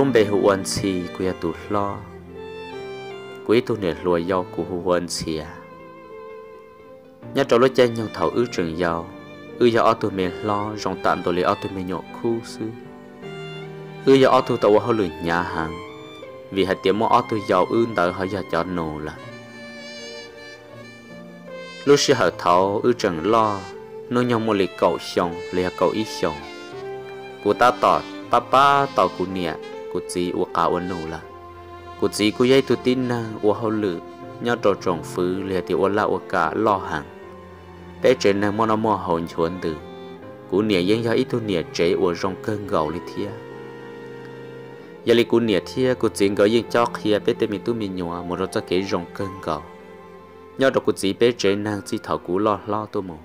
lum bê hu an si kuya tu lo quý tu nè lùa yao của hu an si à nhà trò lối chơi nhau thảo ư trường yao ư yao ở tu mê lo dòng tạm tu lì ở tu mê nhọ khu sư ư yao ở tu tàu hao lười nhà hàng vì hạt tiệm mua ở tu yao ư đợi họ giờ cho nổ là lúc xưa họ thảo ư trường lo nô nhau mua lì cậu xong lì cậu ít xong của ta tỏ ป้าป้าต่อกูเนี่ย cút gì ua cả ua nô là cút gì cú dây tu tin na ua hậu lự nhau trò trồng phứ liệt thì ua la ua cả lo hàng bé trên này mòn mò hồn chuồn từ cụ nia yên ya ít tu nia chế ua rong cơn gầu li thia giờ li cụ nia thia cụ chỉ gọi yên cho kia bé tê mi tu mi nhua một rồi cho cái rong cơn gầu nhau trò cút gì bé trên nàng chỉ thảo cú lo lo tu mồ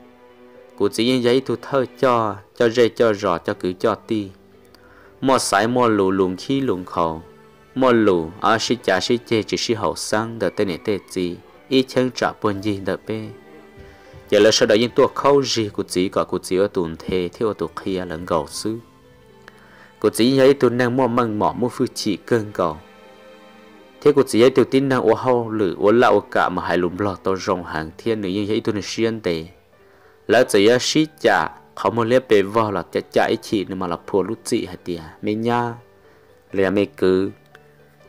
cụ chỉ yên giấy thu thơ cho cho rê cho rò cho cứ cho ti mò sải mò lù lùng khi lùng khò, mò lù à sĩ chả sĩ chê chỉ sĩ hậu sang đợt tên này tê gì ý chân trả buồn gì đợt bé? giờ là sau đó những tuột khâu gì của chỉ cả của chỉ ở tuần thề theo tuột kia lần gầu sư của chỉ ấy tuần năng mò măng mỏ mua phu chỉ cơn cầu thế của chỉ ấy tuần tin năng ô hâu lử ô lão cả mà hai lùm lọt tao rồng hàng thiên nữa như vậy tôi nên xuyên tề lỡ chỉ ấy sĩ chả เขาโมเลียไปว่าหลักจะใจฉีนมาหลักพัวลุจิหัดเดียไม่ยาเลียไม่กือ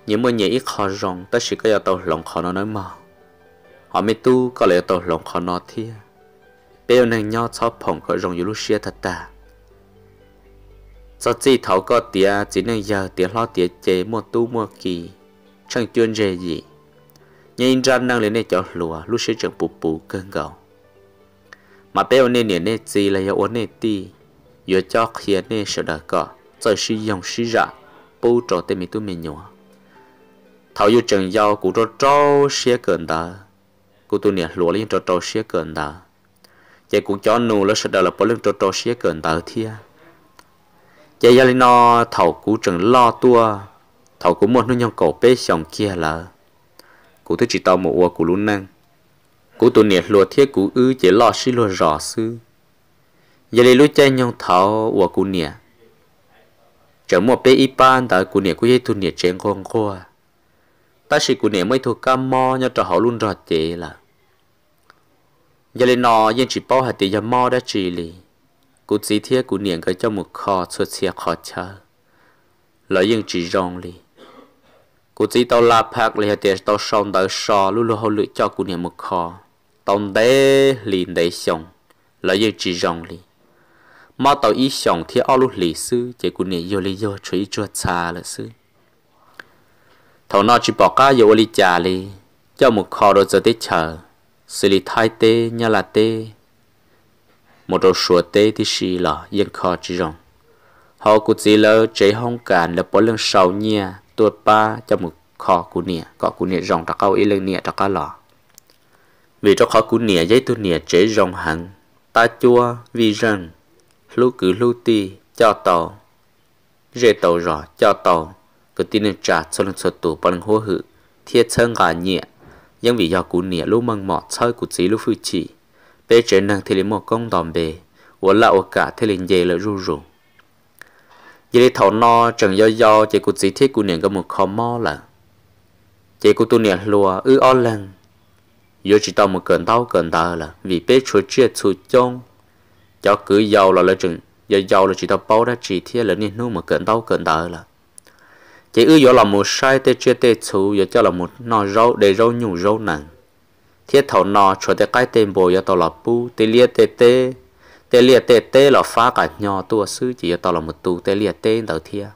ยังมันยังอีขอรองแต่สิก็ยังตัวหลงขอนน้อยมาเขาไม่ตู้ก็เลยตัวหลงขอนอเทียเปียวหนึ่งยอดชอบผงเขารองอยู่ลุเชียทัตตาจะจีเขาก็เตียจีนึ่งยาเตียล้อเตียเจมัวตู้มัวกีช่างจวนเจยียังจันนั่งเลยในจอหลัวลุเชียจังปูปูเกินเก่า mà tiêu nè nè nè gì là yêu nè ti yêu cho kia nè sợ đã có cho sử dụng sử ra bù cho tên mình tụi mình nhua thảo yêu chừng yêu cụ trâu trâu xe cần đó cụ tụi nè lúa liên trâu trâu xe cần đó chạy cũng cho nô là sợ đã là bỏ lên trâu trâu xe cần đó thia chạy ra lên nó thảo cụ chừng lo tua thảo cụ muốn nó nhong cổ bé xong kia là cụ thích chỉ tao một uo cụ luôn năng cú tụ niệm lùa thiết cú ư chỉ lo xí lùa rõ sư giờ đây lúc chơi nhau thảo của cú niệm trở một bé ipan ban tại cú niệm cú dây tụ niệm trên con qua. ta sĩ cú niệm mới thuộc cam mo nhau trò họ luôn rõ chế là giờ đây nọ nhưng chỉ bao hạt tiền giờ mo đã chỉ lì cú chỉ thiết cú niệm cái cho một kho xuất xe khó chờ lợi nhưng chỉ rong lì cú chỉ tao la phạc lì hạt tiền tao xong tới sò luôn luôn họ lựa cho cú niệm một kho tổng đế liền đế xong là dây chỉ rong li mà tàu ý xong thì ao lúc lì sư chỉ cũng nhảy vô lý do chơi chua xa là sư thầu nó chỉ bỏ cá vô lý trà li cho một kho đồ giờ tết chờ xử lý thay tê nhà là tê một đồ sủa tê thì xì là yên kho chỉ rong họ cũng chỉ lỡ chế hong cản là bỏ lưng sầu nhia tuột ba cho một kho của nhia có của nhia rong đặc cao ý lưng nhia đặc cao lọ vì cho khó cú nìa giấy tu nìa chế rong hẳn Ta chua vi rằng Lưu cử lưu ti cho tàu Rê tàu rõ cho tàu Cứ tin nên trả cho lần sổ tù bằng hô hự Thiết chân gà nhẹ Nhưng vì do cú nìa lưu măng mọt chơi của chí lưu phư chỉ Bê chế năng thì lấy một công đòn bề Ủa là ổ cả thì lên dây lợi ru rù Dì lì thảo no chẳng do do Chế cụ chí thiết cú nìa có một khó mò là Chế cụ tu nìa lùa ư o lăng giờ chỉ tao một cần tao cần ta là vì biết chúa chia chú chông cho cứ giàu là lợi chừng giờ giàu là chỉ tao bao đã chỉ thiên là nên nuôi một cần tao cần ta là chỉ ư giờ là một sai tê chia tê chú giờ cho là một nò rau để rau nhủ rau nặng thiết thầu nò cho tê cái tên bồi giờ tao là bu tê liệt tê tê tê lia tê tê là phá cả nhỏ tua sư chỉ giờ tao là một tu tê liệt tê đầu thiên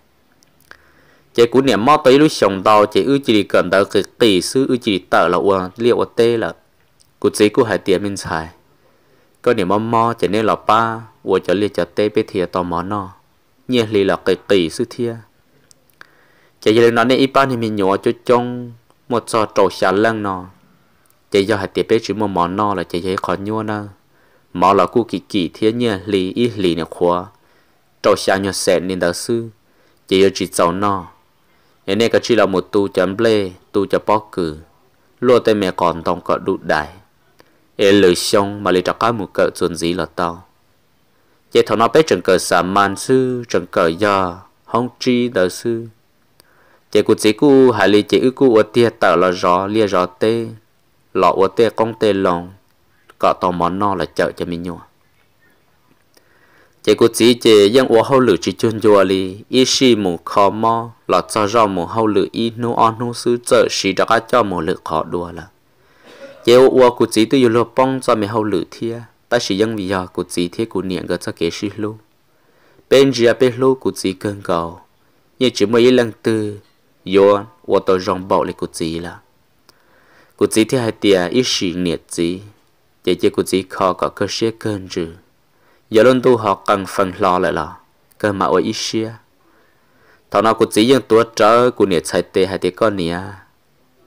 chế cú niệm mò tới lúc sống đau chế ưu chỉ cần tới cái tỷ sư ưu chỉ tờ là uang liệu ở tê là cú chế cú hải tiền mình xài có niệm mò mò chế nên là ba uang cho liệu cho tê bê thiệt tò mò nó nhẹ lì là cái tỷ sư thiệt chế giờ nó nên ít ba thì mình nhỏ cho trông một trò trầu xả lăng nó chế do hải tiền bê chỉ một món nó là chế giờ khó nhua nó mò là cú kỳ kỳ thiệt nhẹ lì ít lì nè khóa trầu xả nhỏ sẹn nên đó sư chế giờ chỉ giàu nó เนกชีเราหมดตูจันเปลตูจะปอกกือลัวแต่แม่ก่อนต้องกอดุดได้เอลือชงมาเลยจักก้ามุกเกิดส่วนสีหลอเตาเจทอนอเป้จังเกิดสามมันซื่อจังเกิดยาห้องจีเดอซื่อเจกูจีกูหาลีเจอือกูอวดเตียเต่าละจอเลียจอเต้หล่ออวดเตียกองเตลองก็ตอมอนนอละเจอจะมีหยัว chỉ có chỉ chỉ những ô hậu lử chỉ chuyên chùa li ít xì mù khó mò là cho rau mù hậu lử ít nô on nô sư chợ xì đã cho mù lử khó đùa là chỉ ô ô cụ chỉ tự yêu lo bông cho mì hậu lử thia ta chỉ những vì giờ cụ chỉ thế cụ niệm gỡ cho kế xì lu bên giờ bên lu cụ chỉ cơn cầu như chỉ mới lần tư yo ô tàu rong bầu li cụ chỉ là cụ chỉ thế hai tia ít xì niệm chỉ chỉ chỉ cụ chỉ khó có cơ xe cơn chứ giờ luôn tu họ cần phần lo lại lo cơ mà ôi ít xia thằng nào cũng chỉ dân tua trở của nhiệt chạy tê hay tê con nia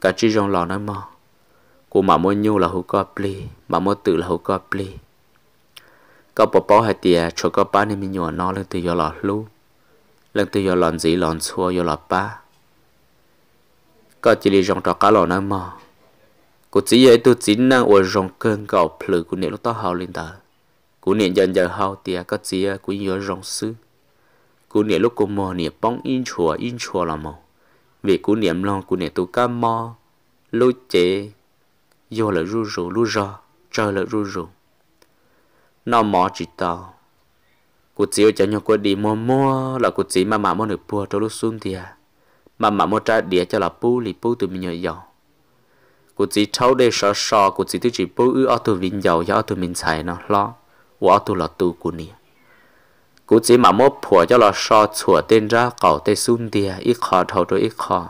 cả chỉ trong lo nói mò của mà muốn nhu là hữu có pli mà muốn tự là hữu có pli có bỏ bỏ hay tê à, cho có ba nên mình nhỏ nó lên từ giờ lọ lu lên từ giờ lọn gì lọn xua giờ là ba có chỉ đi trong trò cá lọ nói mò của chỉ ấy tôi chỉ năng ở trong cơn cầu plu của nhiệt lúc đó hào lên tới cú niệm dần dần hậu tia có chia cú nhớ rong sư cú niệm lúc cú mò niệm bóng in chùa in chùa là mò vì cú niệm lòng cú niệm tu ca mò lô chế vô là ru rù lu rò trời là ru rù nó mò chỉ tao cú chỉ cho nhau cú đi mò mò là cú chỉ mà mà mò được bùa cho lúc xuân thì mà mà mò trái địa cho là pu lì pu từ mình nhờ giàu cú chỉ thâu đây sờ sờ cú chỉ tôi chỉ pu ư ở từ mình giàu cho từ mình xài nó lo tu là tu của nia, cú chỉ mà mốt phù cho là so chùa tên ra cầu tê sun địa ít khó thầu rồi ít khó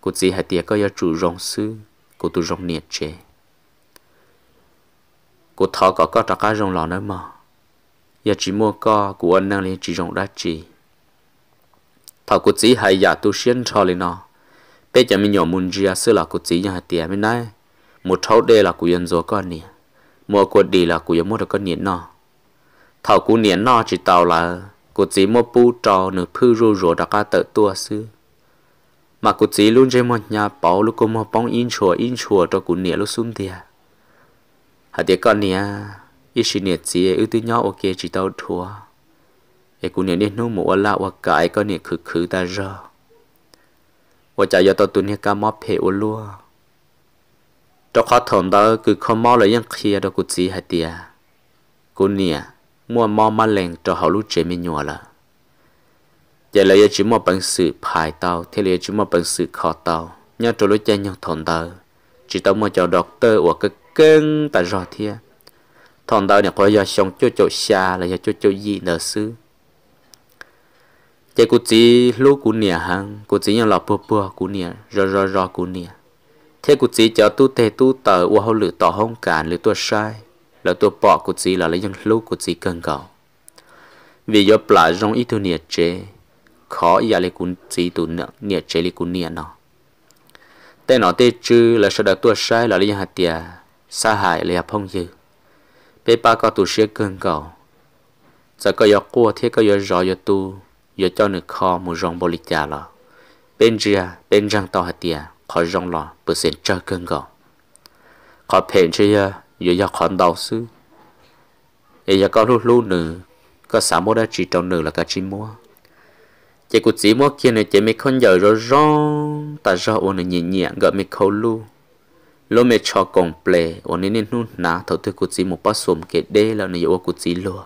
cú chỉ hai tia có chủ rong sư cú tu rong nhiệt chế cú thọ có có trả cá rong lò nữa mà giờ chỉ mua co cú ăn năng lên chỉ rong đã chỉ thọ cú chỉ hai giờ tu xuyên cho lên nó bây giờ mình nhỏ muốn gì à là cú chỉ nhà hai tia mới nói một thâu đây là cú yên rồi con nè mua cú đi là cú yên mua được con nhiệt nó thảo cú niên nọ chỉ tàu là cú chỉ mua bu trò nửa phư rô rô đã cả tự tua sư mà cú chỉ luôn chơi một nhà bảo lúc cô mua bóng in chùa in chùa cho cú niên lúc xung thia hả tiệt con niên ít xin niên chỉ ưu tư nhỏ ok chỉ tàu thua ấy e cú niên nên nô mua là và cãi con niên khử khử ta rơ và chạy vào tàu tụi niên cá móp hệ ô lúa cho khó thầm đó cứ không mò lại ยัง kia đó cú chỉ hả tiệt cú niên mua mò mà lên cho hậu lúc chế mi nhua là giờ lấy chỉ mua bằng sự 排 tao thế lấy chỉ mua bằng sự khó tao nhớ cho lúc chơi nhau thon tao chỉ tao mua cho doctor của cái cơn tại rồi thia thon tao này có giờ xong chỗ chỗ xa là giờ chỗ chỗ dị nữa sư chạy cụ chỉ lúc cụ nè hăng, cụ chỉ nhau là bùa bùa cụ nè rò rò rò cụ nè thế cụ chỉ cho tu tê tu tờ qua hậu lử tỏ hông cản lử tua sai là tôi bỏ cuộc gì là lấy những lô cuộc gì cần cầu vì do là rong ít tôi nhiệt chế khó giờ à lấy cuốn gì tụ nợ nhiệt chế lấy cuốn nhiệt nó tên nó tên chư là sau đó tôi sai là lấy hạt tiền sa hại lấy hạt phong dư bé ba có tụ xe cần cầu giờ có giờ cua thế có giờ rõ giờ tu giờ cho nước kho một rong bồ lịch già là bên ria bên răng to hạt tiền khỏi rong lò bớt sen chơi cơn cầu khỏi phèn chơi giờ giờ khoản đầu sư giờ giờ có lu lu nữa có xã mua đã chỉ trong nửa là cả chỉ mua chỉ cụ chỉ mua kia này chỉ mấy con giờ rồi rong ta rõ ôn này nhẹ nhẹ gặp mấy câu lu lô mấy trò còn ple ôn này nên nút ná thầu tư cụ chỉ một bát xùm kệ đê là này ô cụ chỉ lừa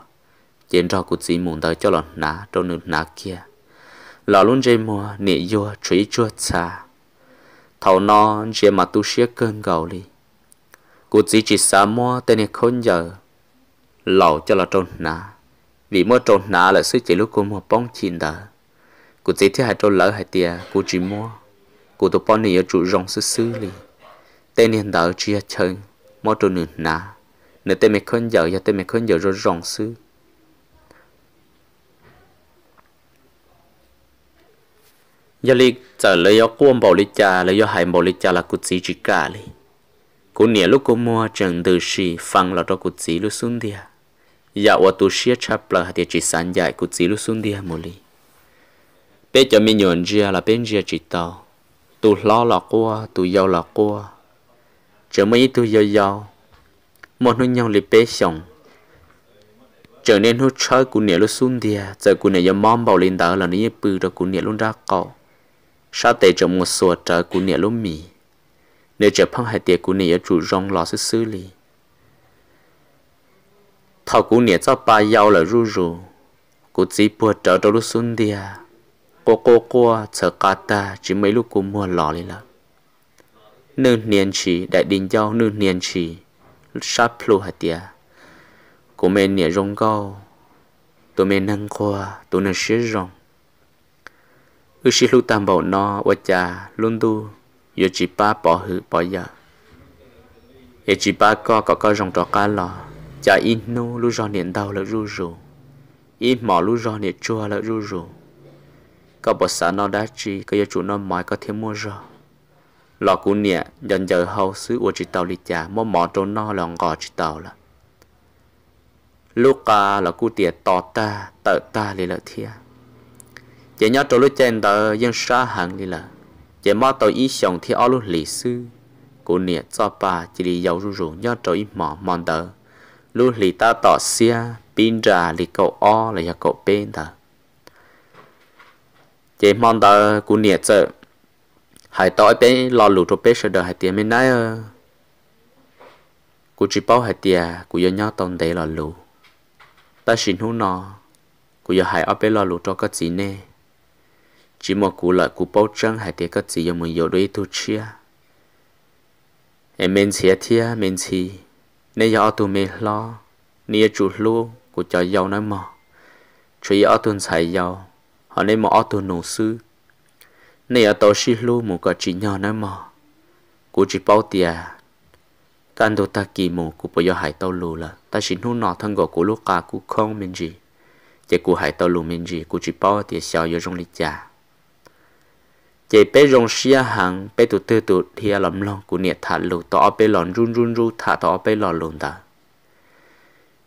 chiến trò cụ chỉ muốn tới cho lọ ná trong nửa ná kia lọ luôn chơi mua nị vô chuối chua xa thầu non chia mà tu sĩ cơn gầu đi cú chỉ chỉ xa mua tên này khôn giờ lão cho là trôn nà vì mua trôn nà là sư chỉ lúc cô mua bóng chín đó cú chỉ thấy hai trôn lỡ hai tia cú chỉ mua cú tụ bóng này ở chủ rong sư sư li tên này đỡ chia chân mua trôn nửa nà nửa tên này khôn giờ giờ tên này khôn giờ rồi rong sư giờ li trở lấy ở cuông bảo lý cha lấy ở hải bảo lý cha là cú chỉ chỉ cả li cô nè lúc cô mua chẳng từ gì phăng lọt cho cô chỉ lúc xuân đi à? dạ ô tô xe chấp là thì chỉ sáng dạy cô chỉ lúc xuân đi à, một lý bé mình nhận ra là bên kia chỉ tàu, tu lo là qua, tu giàu là qua, chờ mấy tu giàu giàu một nỗi nhau lịch bé sống trở nên hút chơi của nè lúc xuân đi à? giờ của nè giờ mong bảo lên đó là nè bự rồi của nè luôn ra cậu sao tệ trong một số trời của nè lúc mì nếu chờ phong hai tiệc của nịa chủ rong lò sư sư lì thảo của nịa cho ba yao là ru ru của chỉ bùa trở đầu lúc xuân đi à cô cô cô chờ cả ta chỉ mấy lúc cô mua lò lì là nương niên chỉ đại đình giao nương niên chỉ sắp lu hạt tiệt à. của mình nịa rong cao tụi mình nâng khoa tụi nó sẽ rong ư sĩ lu tam bảo nó và cha luôn tu yêu chỉ ba bỏ hư bỏ ya yo chỉ ba co có co rong trò cá lò chả in nu lu rò niệm đau là ru rù in mỏ lu rò niệm chua là ru rù có bỏ xã nó đá chi có yo chủ nó mỏi có thêm mua rò lò cú nịa dần giờ hầu xứ của chị tàu lì cha, mò mỏ trâu no lò ngò chị tàu là lúc à là cú tiệt tỏ ta tợ ta lì lợ thia chỉ nhớ trâu lúc chen tờ dân xa hàng lì lợ chỉ mò tôi ý xong thì ao lúc lì sư cô nè cho bà chỉ đi dầu rủ rủ nhớ trời mỏ mòn tờ lúc lì ta tỏ xia pin ra lì cậu o là nhà cậu bên tờ chỉ mòn tờ cô nè chợ hải tỏi bé lò lù cho bé sợ đời hải tiền bên nãy ơ cô chỉ bảo hải tiền cô giờ nhớ tông đấy lò lù ta xin hú nọ, cô giờ hải ở bên lò lù cho cái gì nè chỉ một cú lợi cú bao trăng hay tiếc cái gì dùng mình yêu đuổi tôi chia em mình sẽ thia mình chỉ nên giờ tụi mình lo nên chút lu cú cho giàu nói mà, chỉ ở tuần xài giàu họ nên mà tụi nổ sư nên ở tổ sư lu một cái chỉ nhỏ nói mà, cú chỉ bao tiền căn đồ ta kỳ mù cú bây giờ hãy tao lù là ta chỉ nu nọ thân gọi cú lúc cả cú không mình gì chỉ cú hãy tao lù mình gì cú chỉ bao tiền xào vô trong lịch trà chế bé rong xia hàng bé tụt tư tụ thia à lầm lòng của nhiệt thả lù tỏ bé lòn run run run thả tỏ bé lòn lùn ta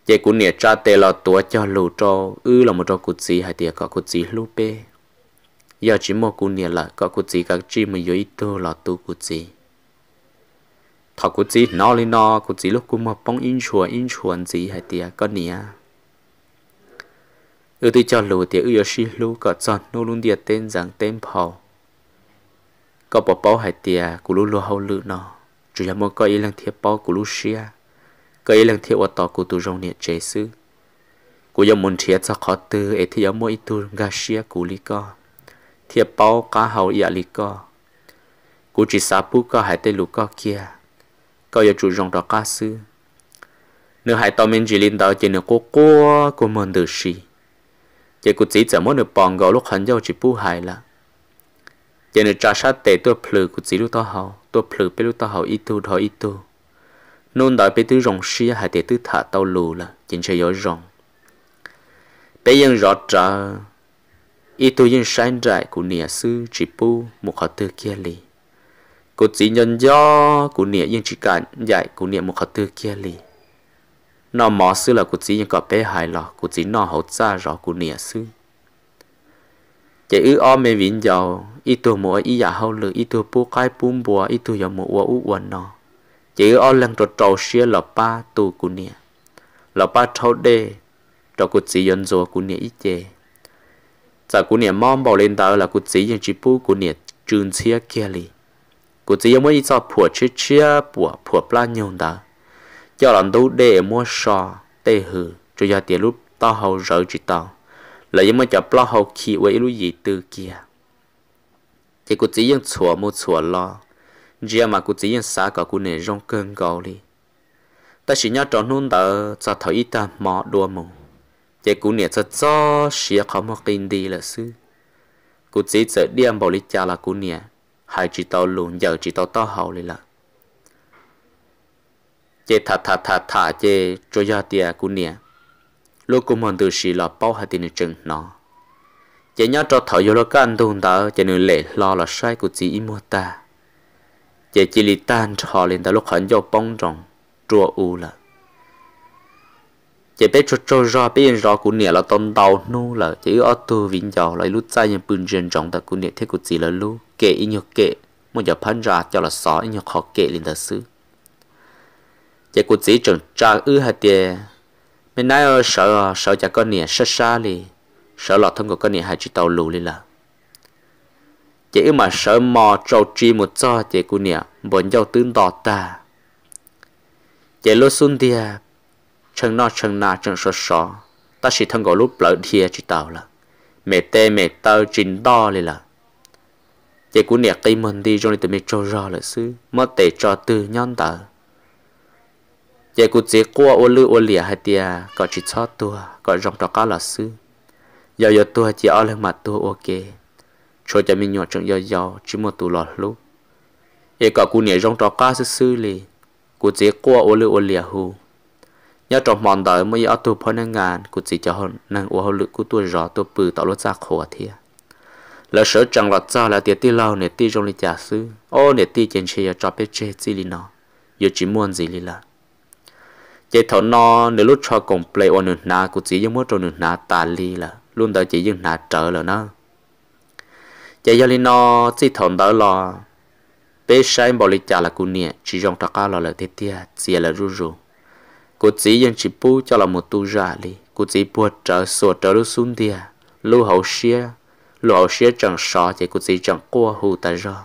chế của nhiệt cha tê lò tua cho lù cho ư là một trò cụt gì hay tiệt có cụt gì lù bé giờ chỉ một của nhiệt là có cụt gì các chi mà dưới tu là tu cụt gì thọ cụt gì nó lên nó cụt gì lúc của mà bông in chùa in chùa gì hay tiệt có nhiệt ư tôi cho lù tiệt ư yo xí lù có chọn nô luôn tiệt tên rằng tên phò có bỏ bao hải tiề của lũ lúa hậu lự nó chủ nhà muốn có ý lăng thiệp bao của lũ xia có ý lăng thiệp ở tỏ của tụ rong niệm chế sư của giờ muốn thiệp cho khó tư ấy thì nhà mua ít tu gà xia của lý co thiệp bao cá hậu ý lý co của chỉ sa pu có hải tây lũ co kia có nhà chủ rong đó cá sư nếu hải tao mình chỉ linh đạo chỉ nếu cô cô của mình được gì chỉ của chỉ chỉ muốn được bằng gạo lúc hắn giao chỉ pu hải là giờ nên trả sát tệ tôi phử của chỉ lúc tao hậu tôi phử bên lúc tao hậu ít tu đó ít tu nôn đại bên tư rồng xia à, hay tệ tư thả tao lù là chính sẽ giỏi rồng bây giờ rõ trả ít tu dân sáng trại của nịa sư chỉ pu một họ tư kia lì cô chỉ nhân do của nịa dân chỉ cản dạy của nịa một họ tư kia lì nó mỏ sư là của chỉ nhân có bé hài lọ của chỉ nó hậu ra rõ của nịa sư chạy ư o mê vĩnh giàu ít tuổi mùa ít giả hậu lử ít tuổi bố cái bu bùa ít tuổi giờ mùa uo u nó chỉ ở lần trò trò xia là ba tu cú nia là ba trâu đê trò cú chỉ dân rồi cú nia ít chế giờ cú nia mong bảo lên tàu là cú chỉ dân chỉ bu cú nia trường xia kia li cú chỉ dân mới ít sao phua chia chia phua phua pla nhung đó cho lần đầu đê mua sò tê hừ cho gia tiền lúc tao hậu rỡ chỉ tao lại dân mới cho pla hậu khi với lúc gì từ kia thì cụ chỉ yên chùa mua chùa lo giờ mà cụ chỉ yên xả cả cụ nền rong cơn gầu đi ta chỉ nhớ tròn nôn tờ cho thấy ta mò đua mù chỉ cụ này cho cho xia khó mà kinh đi là sư cụ chỉ sợ điên bảo lý cha là cụ này, hai chỉ tao lùn giờ chỉ tao tao hậu lại là chế thà thà thà thả chế cho gia tia cụ nè lúc cụ mòn từ xì là bao hạt tiền trứng nó chỉ nhớ cho thở vô lo cái anh đồn đó chị nên lệ lo là sai của chị im mua ta chỉ chỉ li tan cho lên ta lúc hắn vô bông rồng chua u là chỉ biết cho cho ra biết yên của nẻ là tôn đầu nu là chỉ ở tu vĩnh giàu lại lúc sai nhân bưng trên trọng ta của nẻ thế của chị là lu kệ y nhược kệ một giờ phân ra cho là xó y nhược khó kệ lên thật sự chỉ của chị trưởng tra ư hạt tiền mình ở sợ sợ chả con nẻ sát xa liền sợ lọt thông của con này hai chỉ tàu lù lên là chỉ mà sợ mò trâu chi một cho chỉ của nè bọn nhau tướng đỏ ta chỉ lô xuân thia à, chân nó chân na chân sọ sọ ta chỉ thân gọi lúc lỡ thia chỉ tàu là mẹ tê mẹ tao trình đo lên là chỉ của nè cây mình đi rồi tụi mình trâu rò là xứ mất tệ cho từ nhon tờ chỉ của chỉ qua ô lư ô lìa hai tia có chỉ cho tua có dòng cho cá là xứ giờ giờ tôi chỉ ở lên mặt tôi ok cho cho mình nhỏ chẳng giờ giờ chỉ một tù lọt lúc giờ cả cô nhảy rong trò ca sư sư lì cô chỉ qua ô lư ô lìa hù nhớ trong mòn đời mới ở tôi phải năng ngàn cô chỉ cho hơn năng ô hậu lực của tôi rõ tôi bự tạo lốt ra khổ thiệt là sợ chẳng lọt ra là tiệt ti lâu nè ti trong lì giả sư ô nè ti trên xe cho biết chê gì li nó giờ chỉ muốn gì li là chế thảo nó nếu lúc cho cùng play ô nửa ná cô chỉ giống mất trong nửa ná ta li là luôn đợi chỉ dừng nà trợ lỡ nó chạy giờ lý nó chỉ thọn đỡ lo bé sai bỏ lịch trả là cô nè chỉ trong cao là lợi thế tia chỉ là rú rú cô chỉ dân chỉ bu cho là một tu ra đi cô chỉ bu trở sổ trở lúc xuống tia lưu hậu xia lưu hậu xia chẳng sợ chỉ cô chỉ chẳng qua hù ta ra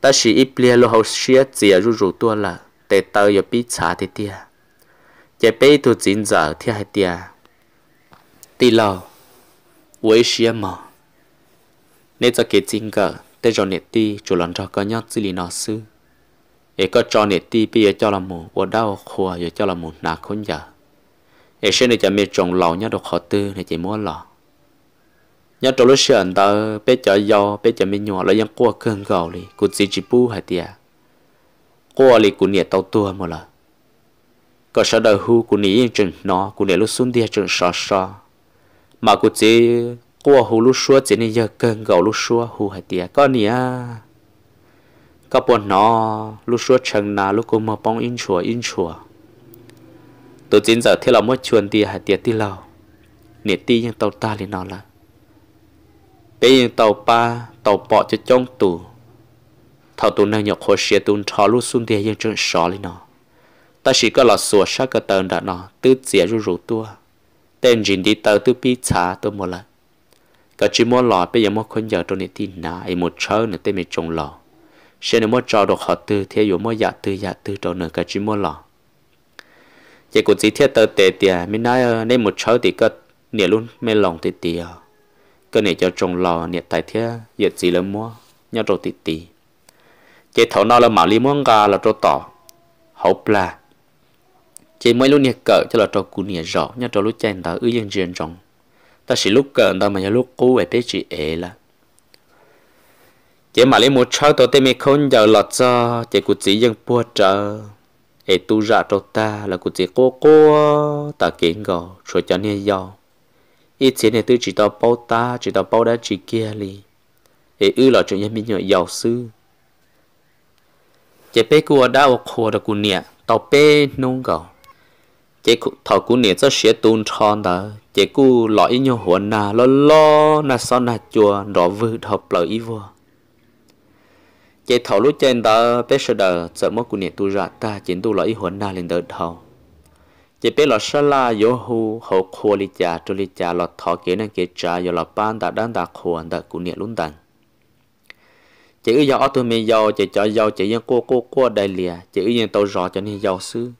ta chỉ ít lia lưu hậu xia chỉ là rú rú tua là để tao giờ biết trả thế tia chạy bé tu chín giờ thì hai tia tỷ lò với xia mò nè cho kế chính cờ tê cho nè ti chú lần cho có nhóc xử lý nó sư ấy có cho nè ti bây cho là mù và đau khua giờ cho là mù nà khôn giờ ấy sẽ nè cho mẹ trồng lò nhá được khó tư nè chỉ muốn lò nhá trồng lúc xưa anh ta bé cho giò bé cho mẹ nhỏ là ยัง qua cơn gạo đi cũng chỉ chỉ bù hay tiệt qua đi cũng nè tàu tua mà là có sợ đời hú cũng nè yên chừng nó cũng nè lúc xuống đi chừng sò sò mà cụ chỉ qua hồ lúc xưa chỉ nên giờ cần gạo lúc xưa hồ hay tiệt con nè các bọn nó lúc xưa chẳng nà lúc cô mà bông in chùa in chùa tôi chính giờ thế là mất chuẩn tiệt hay tiệt tiệt lâu nè ti nhưng tàu ta liền nó là bây giờ tàu pa tàu bỏ cho trong tù thảo tù này nhọc hồ xe tù trò lúc xung tiệt nhưng chẳng sọ liền nó ta chỉ có là sủa sát cái tờn đã nó tứ chia rủ rủ tua tên rình đi tàu tu pi trả tôi một lần cả chỉ mua lò bây giờ mua con giờ tôi nên tin nà ai một chớ nữa tên mình trồng lò sẽ nếu mua trò đồ họ tư theo dụ mua dạ tư dạ tư đồ nữa cả chỉ mua lò vậy cũng chỉ theo tờ tệ tiền mình nói ờ, nên một chớ thì cơ nè luôn mê lòng thì tiền cơ này cho trồng lò nè tại thế giờ chỉ là mua nhau đồ thì tiền chế thầu nào là mạo lý muốn gà là trâu tỏ hậu là chỉ mới lúc nhẹ cỡ cho là trò cú nhẹ rõ nhá trò lúc chen ta ư dân riêng trong ta chỉ lúc cỡ ta mà nhớ lúc cú về biết chỉ ế là chỉ mà lấy một cháu tổ tên mẹ không giờ lọt cho chỉ cú chỉ dân bua trở ế tu ra trò ta là cú chỉ cô cô ta kiến gò rồi cho nhẹ giò ít chỉ này tư chỉ tao bao ta chỉ tao bao đã chỉ kia li ế ư là chuyện nhân mình nhớ giàu sư chỉ bé cua đã học hồ được cú nhẹ tao bé nông gò chế cụ thảo cụ niệm cho xế tuôn tròn đó chế cụ lọ ý nhau hồn nà lo lo nà so nà chùa rõ vư thọ lợi ý vô chế thảo lúc trên đó bé sơ đờ sợ mất cụ niệm tu ra ta chiến tu lọ ý hồn nà lên đỡ thảo chế bé lọ sơ la yô hù hậu khô lì chà trô lì chà lọ thọ kế nà kế trà yô lọ ban đã đan đã khô đã cụ niệm lún đằng chế ư yào tôi mê yào chế cho yào chế yên cô cô cô đầy lìa chế ư yên tàu rõ cho nên yào sư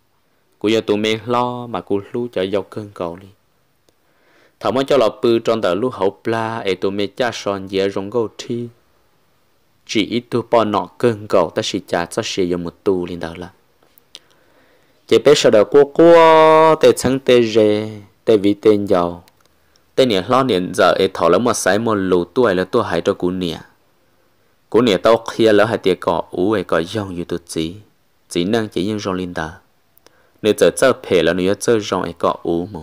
Cô nhớ tụi mình lo mà cú lú cho dọc cơn cầu đi. Thảo mới cho lọ bư trong tờ lú hậu pla ấy tụi mình cha son dễ rong gâu thi. Chỉ ít tụi bò nọ cơn cầu ta xì chá cho xì dòng một tù lên đó là. Chỉ bé sợ đầu cô cô tê chẳng tê rề, tê vì tên giàu. Tê nè lo nè giờ ấy thảo lắm mà sái một lù tuổi là tuổi hai cho cú nè. Cú nè tao khi lỡ hai tiệc cỏ ú ấy có dòng như tụt chí. Chỉ năng chỉ nhưng rong lên đó nếu giờ chơi phê là nếu chơi rong ấy có u mù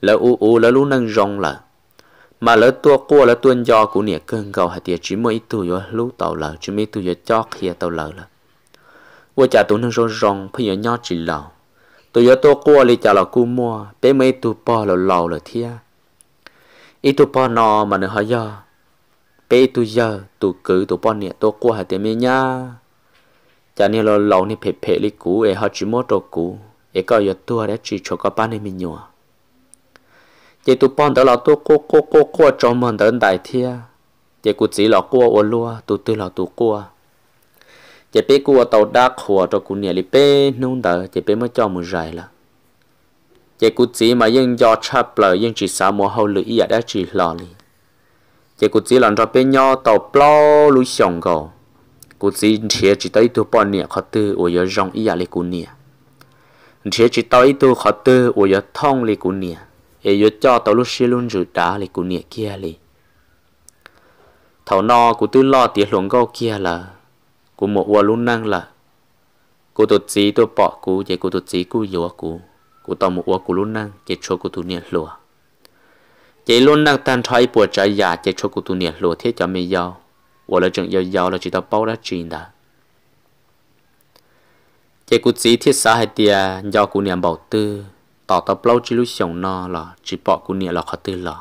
lỡ u u lỡ lú năng rong là mà lỡ tua cua lỡ tuân do của nè cơn gầu hạt tiệt chỉ mới tu yo lú tàu lỡ chỉ mới tu yo cho kia tàu lỡ là vua trả tu năng rong rong phải nhớ chỉ lầu tu yo tua cua li trả là cu mua bé mấy tu bò lỡ lầu lỡ thia ít tu po nò mà nó hơi yo bé tu giờ tu cứ tu bò nè tua cua hạt tiệt mi nhá cha nè lỡ lầu nè phê phê li cú ấy họ chỉ mua đồ cú e ko yo tua de chi cho ko pa ni mi nyu ye tu pon da la tu ko ko ko ko cho mon da dai thia ye ku chỉ lo ko o lua tu tu lo tu ko ye pe ku tàu đa khua cho ku ni li pe nung da ye pe mo cho mu rai la ye ku chỉ mà yên do cha plo yên chỉ sa mo hau lu ya da chỉ lo li ye ku chỉ lan cho pe nyo tàu plo lu xiong go ku chỉ chia chỉ tới tu pon ni khó tư o yo rong ya li ku ni thế chỉ tao ít tu khó tư của giờ thông lì của nè ấy giờ cho tao lúc xí luôn rửa đá lì cún nè kia lì thảo no của tư lo tiếc luồng câu kia là của một quả luôn năng là của tổ gì tôi bỏ cú vậy của tổ gì cú yếu cú của tao một quả của luôn năng chỉ cho của tụi nè lùa chỉ luôn năng tan thoái bùa trái giả chỉ cho của tụi nè lùa thế cho mày giàu quả là chừng giàu giàu là chỉ tao bao đã chín đã chế cú chỉ thiết xã hay tiề do cú niệm bảo tư tỏ tập lâu chỉ lúc sống nó là chỉ bỏ cú niệm là khó tư là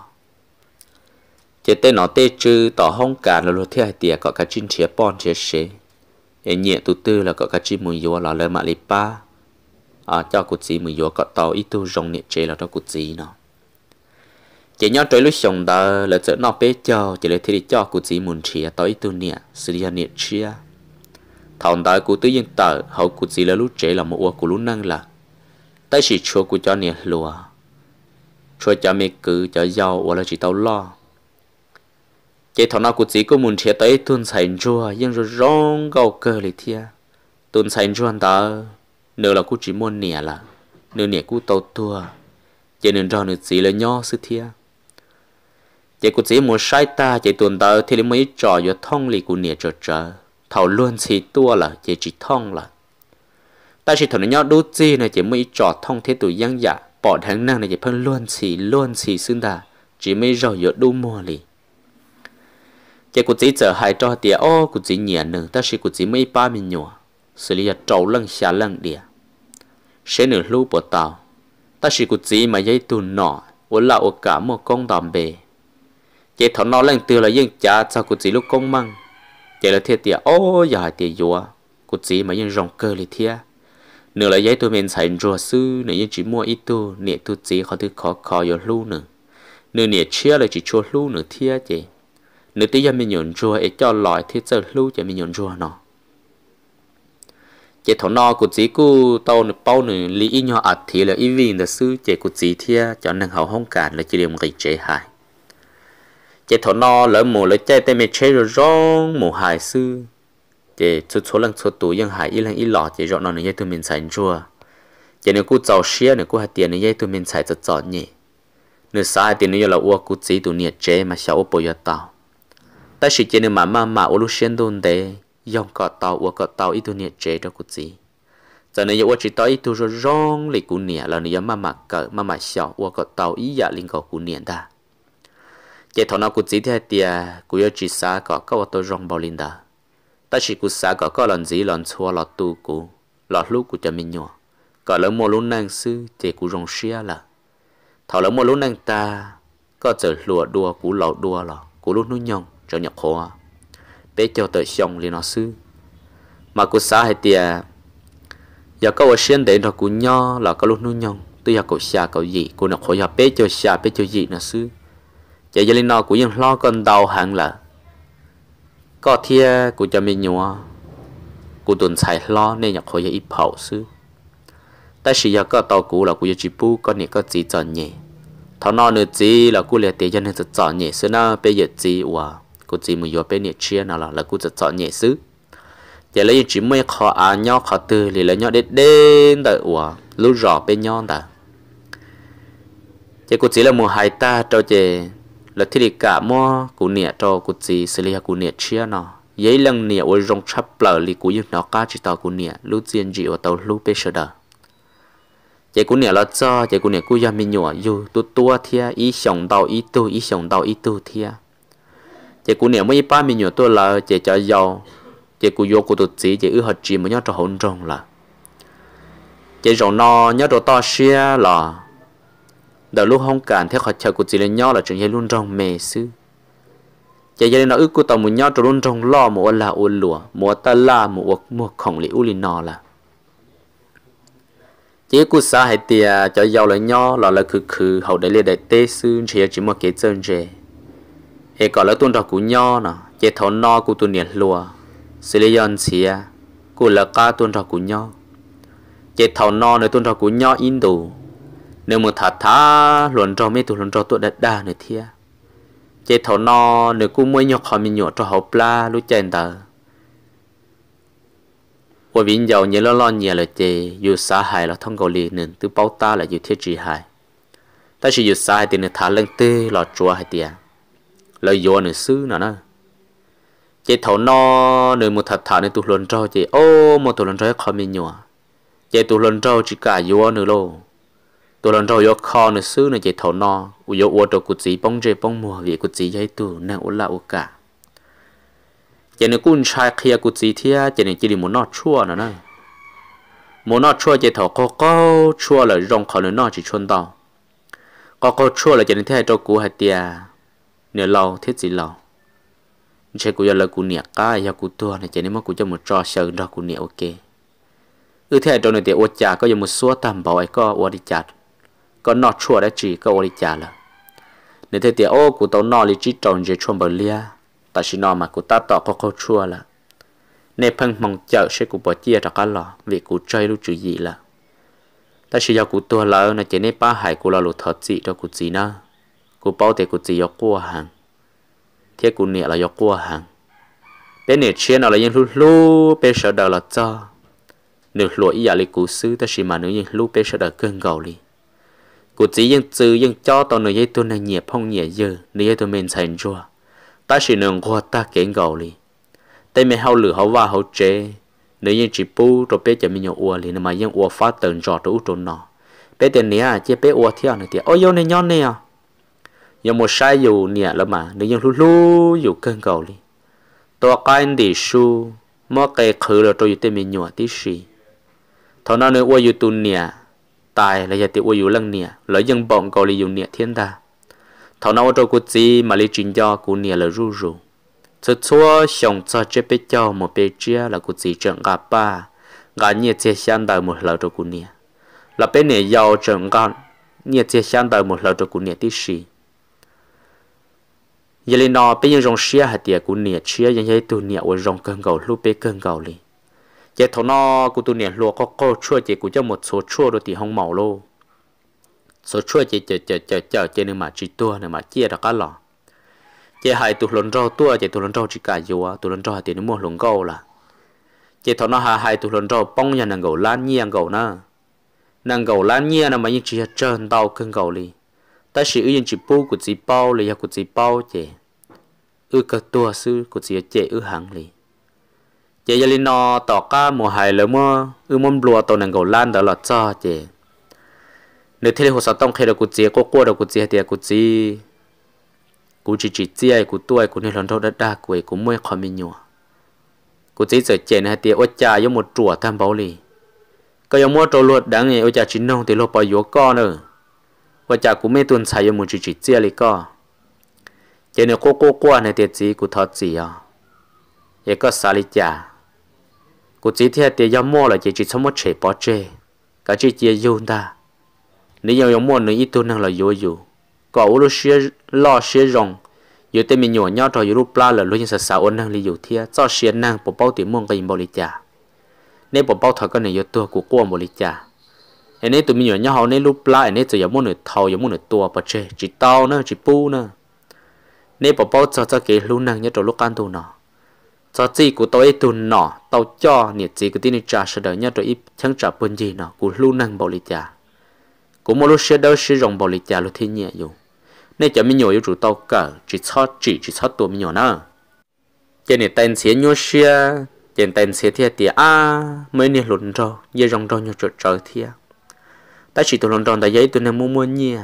chế tên nó tê chư tỏ hông cả là luật thiết hay tiề có cả chim chế bon chế xế em nhẹ tu tư là có cả chim mùi yếu là lời mà lì ba à cho cú chỉ mùi yếu có tàu ít tu rồng niệm chế là cho cú chỉ nó chế nhau trời lúc sống đó là chỗ nó bé cho chế lấy thiết cho cú chỉ muốn chia tàu ít tu niệm sự niệm chia thằng ta của tư dân tờ hậu của gì là lúc trẻ là một ô của lúc năng là tay chỉ chúa của cho nè lùa chúa cho mẹ cứ cho giàu ô là chỉ tao lo chế thằng nào của chỉ có muốn chế tới tuần sành chua nhưng rồi rong gầu cơ lì thia tuần sành chua anh ta nửa là của chỉ muốn nè là nửa nè của tao thua, chế nửa cho nửa chỉ là nhỏ sư thia chế của chỉ muốn sai ta chế tuần tao thì lấy mấy trò vô thông lì của nè trở trở thầu luôn xì tua là chỉ chỉ thông là ta chỉ thầu nó nhau đút chi này chỉ mới trò thông thế tụi giang dạ bỏ tháng năng này chỉ phân luôn xì luôn xì xương đà chỉ mới rồi giờ đu mua lì chỉ cụ chỉ trở hai trò tiệt ô cụ chỉ nhẹ nữa ta chỉ cụ chỉ mới ba mình nhọ xử lý trâu lăng xả lăng địa sẽ nửa lưu bộ tàu ta chỉ cụ chỉ mà dây tù nọ ủa là ủa cả một công đòn bề chỉ thằng nó lên từ là dân cha sao cụ chỉ lúc công măng giờ là thiệt tiệt ô giờ tiệt dùa cụ chỉ mà yên rong cơ lì thiệt nửa là giấy tôi mình xài rùa sư nửa yên chỉ mua ít tu nè tu chỉ khó thứ khó khó vô lu nữa nửa nè chia là chỉ chua lu nửa thiệt chị nửa tí giờ mình nhổn rùa ấy cho lòi thiệt giờ lu cho mình nhổn rùa nó chị thằng nó cụ chỉ cụ tàu nửa bao nửa lý nhỏ ạt thì là ít vì là sư chị cụ chỉ thiệt cho nên hậu Hong cản là chỉ điểm cái chế hại chế thọ no lỡ mù lỡ chơi tên mẹ chế rồi rong mù hài sư chế số số lần số tủ dân hài y lần y lọ chế rõ nó này tụi mình sành chua chế nếu cú giàu xia nếu cú hạt tiền này tụi mình xài rất rõ nhỉ nếu sai tiền nếu là uo cú chỉ tụi nè chế mà xấu bồi giờ tàu, ta chỉ chế nếu mạ mạ mà uo lúc xuyên đồn đấy dòng cọ tàu uo cọ tàu ít tụi nè chế cho cú chỉ giờ này uo chỉ tao ít tụi rồi rong lì cú nhiệt là nếu mạ mạ cỡ mạ mà xấu uo cọ tàu ít dạ linh cọ cú nè ta chế thọ nó cũng chỉ thế thì à, cũng yêu chỉ xã có vật tôi rong bao linh đã ta chỉ cũng xã có câu lần gì lần xua lọt tu cũ lọt lúc của cho mình nhỏ có lỡ mua luôn năng sư chế cũng rong xia là thọ lỡ mua luôn năng ta có trở lùa đua cũ lọt đua là cũ lúc nó nhong cho nhập hoa bé cho tới xong liền nó sư mà cũng xã hay thì giờ câu vật xuyên đến rồi cũng nho là có lúc nó nhong tôi giờ cậu xa cậu gì cũng nhập khỏi giờ bé cho xa bé cho gì nó sư chỉ cho linh nó cũng dân lo con tàu hàng là có thia của cho mình nhua của tuần xài lo nên nhập khỏi ít phẩu sư ta chỉ giờ có tàu cũ là của chỉ bu có này có gì chọn nhỉ thọ nó nữa gì là của liệt tiền cho nên chọn nhỉ sư nó bây giờ gì ủa của gì mà vô bây này chia nào là là của chọn nhỉ sư giờ lấy chỉ mới khó à nhau khó từ thì lấy nhau đến đến đợi ủa lúc rõ bên nhau đã, chỉ của chỉ là một hai ta cho chị là thì cả mo cụ nẹt cho cụ gì xử lý cụ nẹt chia nó giấy lần nẹt ôi rong chắp lở li cụ dân nó cá chỉ tàu cụ nẹt lú tiền gì ở tàu lú bê sờ đờ chạy cụ nẹt là cho chạy cụ nẹt cụ gia mình nhọ dù tu tua thia ý sống tàu ý tu ý sống tàu ý tu thia chạy cụ nẹt mấy ba mình nhọ tôi là chạy cho giàu chạy cụ vô cụ tự gì chạy ư hạt gì mà nhớ cho hỗn rong là chạy rồi nó nhớ cho to xia là đầu lúc không cản theo khỏi chờ của chị lên nhau là chuyện gì luôn trong mê sư chạy dây nó ước của tàu muốn nhau trâu luôn trong lo mùa là ô lùa mùa ta la mùa mùa khổng lý u lì nò là chị của xa hay tiề cho giàu lại nhau là là khử khử hậu đại liệt đại tê sư chỉ chỉ một kế chân rề hệ còn là tuôn đọc của nhau nè chị thấu no của tuôn niệm lùa xử lý yon xìa của là ca tuôn đọc của nhau, chị thấu no nơi tuôn đọc của nhau in đủ nếu mà thả thả luận trò mấy tụ luận trò tụ đất đa nữa thia chạy thầu no nếu cũng mới nhọc họ mình nhỏ cho hộp pla lúc chạy tờ và vì giàu nhớ lo lo nhẹ là chị dù xã hại là thông cầu lì nên từ bao ta là dù thiết trị hại ta chỉ dù xã hại thì nên thả lên tư là chúa hay tiền lời dùa nữa sư nữa nữa chị thầu no nếu mà thật thả nên tụ luận trò chị ô một tụ luận trò khó mình nhỏ chị tụ luận trò chỉ cả dùa nữa luôn tôi lần rồi yo kho nữa sư nữa chạy thầu no u yo uo cụt gì bông chơi bông mùa vì cụt gì vậy tu nên u la u cả chạy nữa cún trai kia cụt gì thia chạy nữa chỉ đi muốn nọ chua nữa nè muốn nọ chua chạy thầu co co chua là rong khỏi nữa nọ chỉ chôn tao co co chua là chạy nữa thế cho cú hạt tia nửa lâu thiết gì lâu chế cụ giờ là cụ nẹt cái yo cụ tua này chạy nữa mà cụ cho một trò sờ đó cụ nẹt ok ư thế cho nên thì uo chả có dùng một số tạm bảo ấy có uo chả có nọ chua đã chỉ có ôi chả là nếu thế thì ô của tao nọ lý chỉ trồng dễ chôn bờ lia ta chỉ nọ mà của ta tỏ có câu chua là nên phăng mong chợ sẽ của bỏ chia ra cả lọ vì của chơi lúc chữ gì là ta chỉ giao của tôi là nó chỉ nên ba hải của là lụt thật gì cho của gì nữa của bao thì của gì do cua hàng thế của nè là do cua hàng bên nè chia nó là những lúc lúc bên sợ đời là cho nửa lụa ý giả dạ lý của sư ta chỉ mà nửa những lúc bên sợ đời cơn gầu liền cụ chỉ dân chữ dân cho tao nơi dây tôi này nhẹ phong nhẹ giờ nơi dây tôi mình thành chua ta chỉ nương qua ta kể gầu li tay mình hao lửa hao va hao chế nơi dân chỉ bu rồi bé chả mình nhậu uo li mà dân uo phát tận trò trụ trụ nọ bé tiền nia à, chỉ bé uo theo này thì ôi yêu này nhon nè giờ à. một sai dù nè là mà nơi dân lu lu dù cơn gầu li tôi cái đi su mà cái khử là tôi yêu tay mình nhậu tí gì thằng nào nơi uo yêu tuần nè à, tài là giờ tiêu uyu lăng nè lợi dân bọn cầu li dùng thiên ta thảo nào cho cô chỉ mà li trình cho cô nè là ru ru cho chúa xong cho chế bê cho một bê chia là cô chỉ trưởng gà ba gà nhẹ chia san đời một lời cho cô nè là bên nè giàu trưởng gà nhẹ chia san đời một lời cho cô nè tí xì giờ lên nó bây giờ rong xia hạt tiệt cô nè chia giờ giờ tụ nè ở rong cơn gầu lúc bê cơn gầu liền chế thầu nó cụ tu niệm lúa có cô chua chế cụ cho một số chua đôi thì hông màu lô số chua chế chế chế chế chế chế nên mà chỉ tua nên mà chia ra cả lò chế hai tụ lon rau tua chế tụ lon rau chỉ cả dừa tụ lon rau thì nó mua lon gầu là chế thầu nó hai hai tụ lon rau bông nhà nàng gầu lan nhiên gầu na nàng gầu lan nhiên là mà những chỉ chân đau cân gầu đi ta chỉ ưu những chỉ bao của chỉ bao li ya của chỉ bao chế ư cái tua sư của chỉ chế ư hàng đi จยลินอต่อก้ามัวหายแล้วมั่วอือมันบลัวตัวนังกูล้านตลอดจ้าเจเนื้อเทีลหัวสต้องเคดกุจีก็กลัวดกุจีเตียกุจีกูจีจีเจียกูตัวกูในหลอนทอดด้ากูเอกูมวคอมมิญัวกูจีเจเจนะเตียวจ่ายยมหดจั่วทำเบาลี ก็ยังมัวตัวลวดดังเอาจาชินนองเตีลโลปอยโยก้อนเนอว่าจากูไม่ตุนใส่ยมุมดจีจีเจียเลยก็ เจเนื้อโกโก้กวนในเตียจีกูทอดจีอ่ะเอก็สาลิจ่า cô chỉ thấy tiền giao mua là chỉ chỉ sống một chế bỏ chế cả chỉ chia yêu ta nếu yêu yêu mua nữa ít tu năng là yêu yêu có ô lô xia lo xia rong yêu tên mình nhổ nhau trò yêu lúc pla là lúc như sợ sợ năng li yêu thia cho xia năng bỏ bao tiền mua cái im bò li trả nếu bộ bao thật cái này yêu tua của cô bỏ li trả anh ấy tụi mình nhỏ nhau nên lúc pla anh ấy chỉ yêu mua nửa thầu yêu mua nửa chế chỉ tao nữa chỉ pu nữa nếu bộ bao cho cho cái lúc năng nhất trò lúc can tu nó cho chị của tôi tụ nọ tao cho nhiệt chị cái tin trả sẽ đỡ nhớ rồi ít chẳng trả bên gì nọ của lưu năng bảo lý trả của một lúc sẽ đâu sử dụng bảo lý trả lúc thiên nhẹ dù nên cho mình nhỏ yêu chủ tao cỡ chỉ cho chỉ chỉ cho tụi mình nhỏ nữa cho này tên sẽ nhớ xe trên tên sẽ thiệt thì à mấy nên lụn rồi giờ rong rồi nhau trượt trở thiệt ta chỉ tụi lụn rồi ta giấy tụi này mua mua nhẹ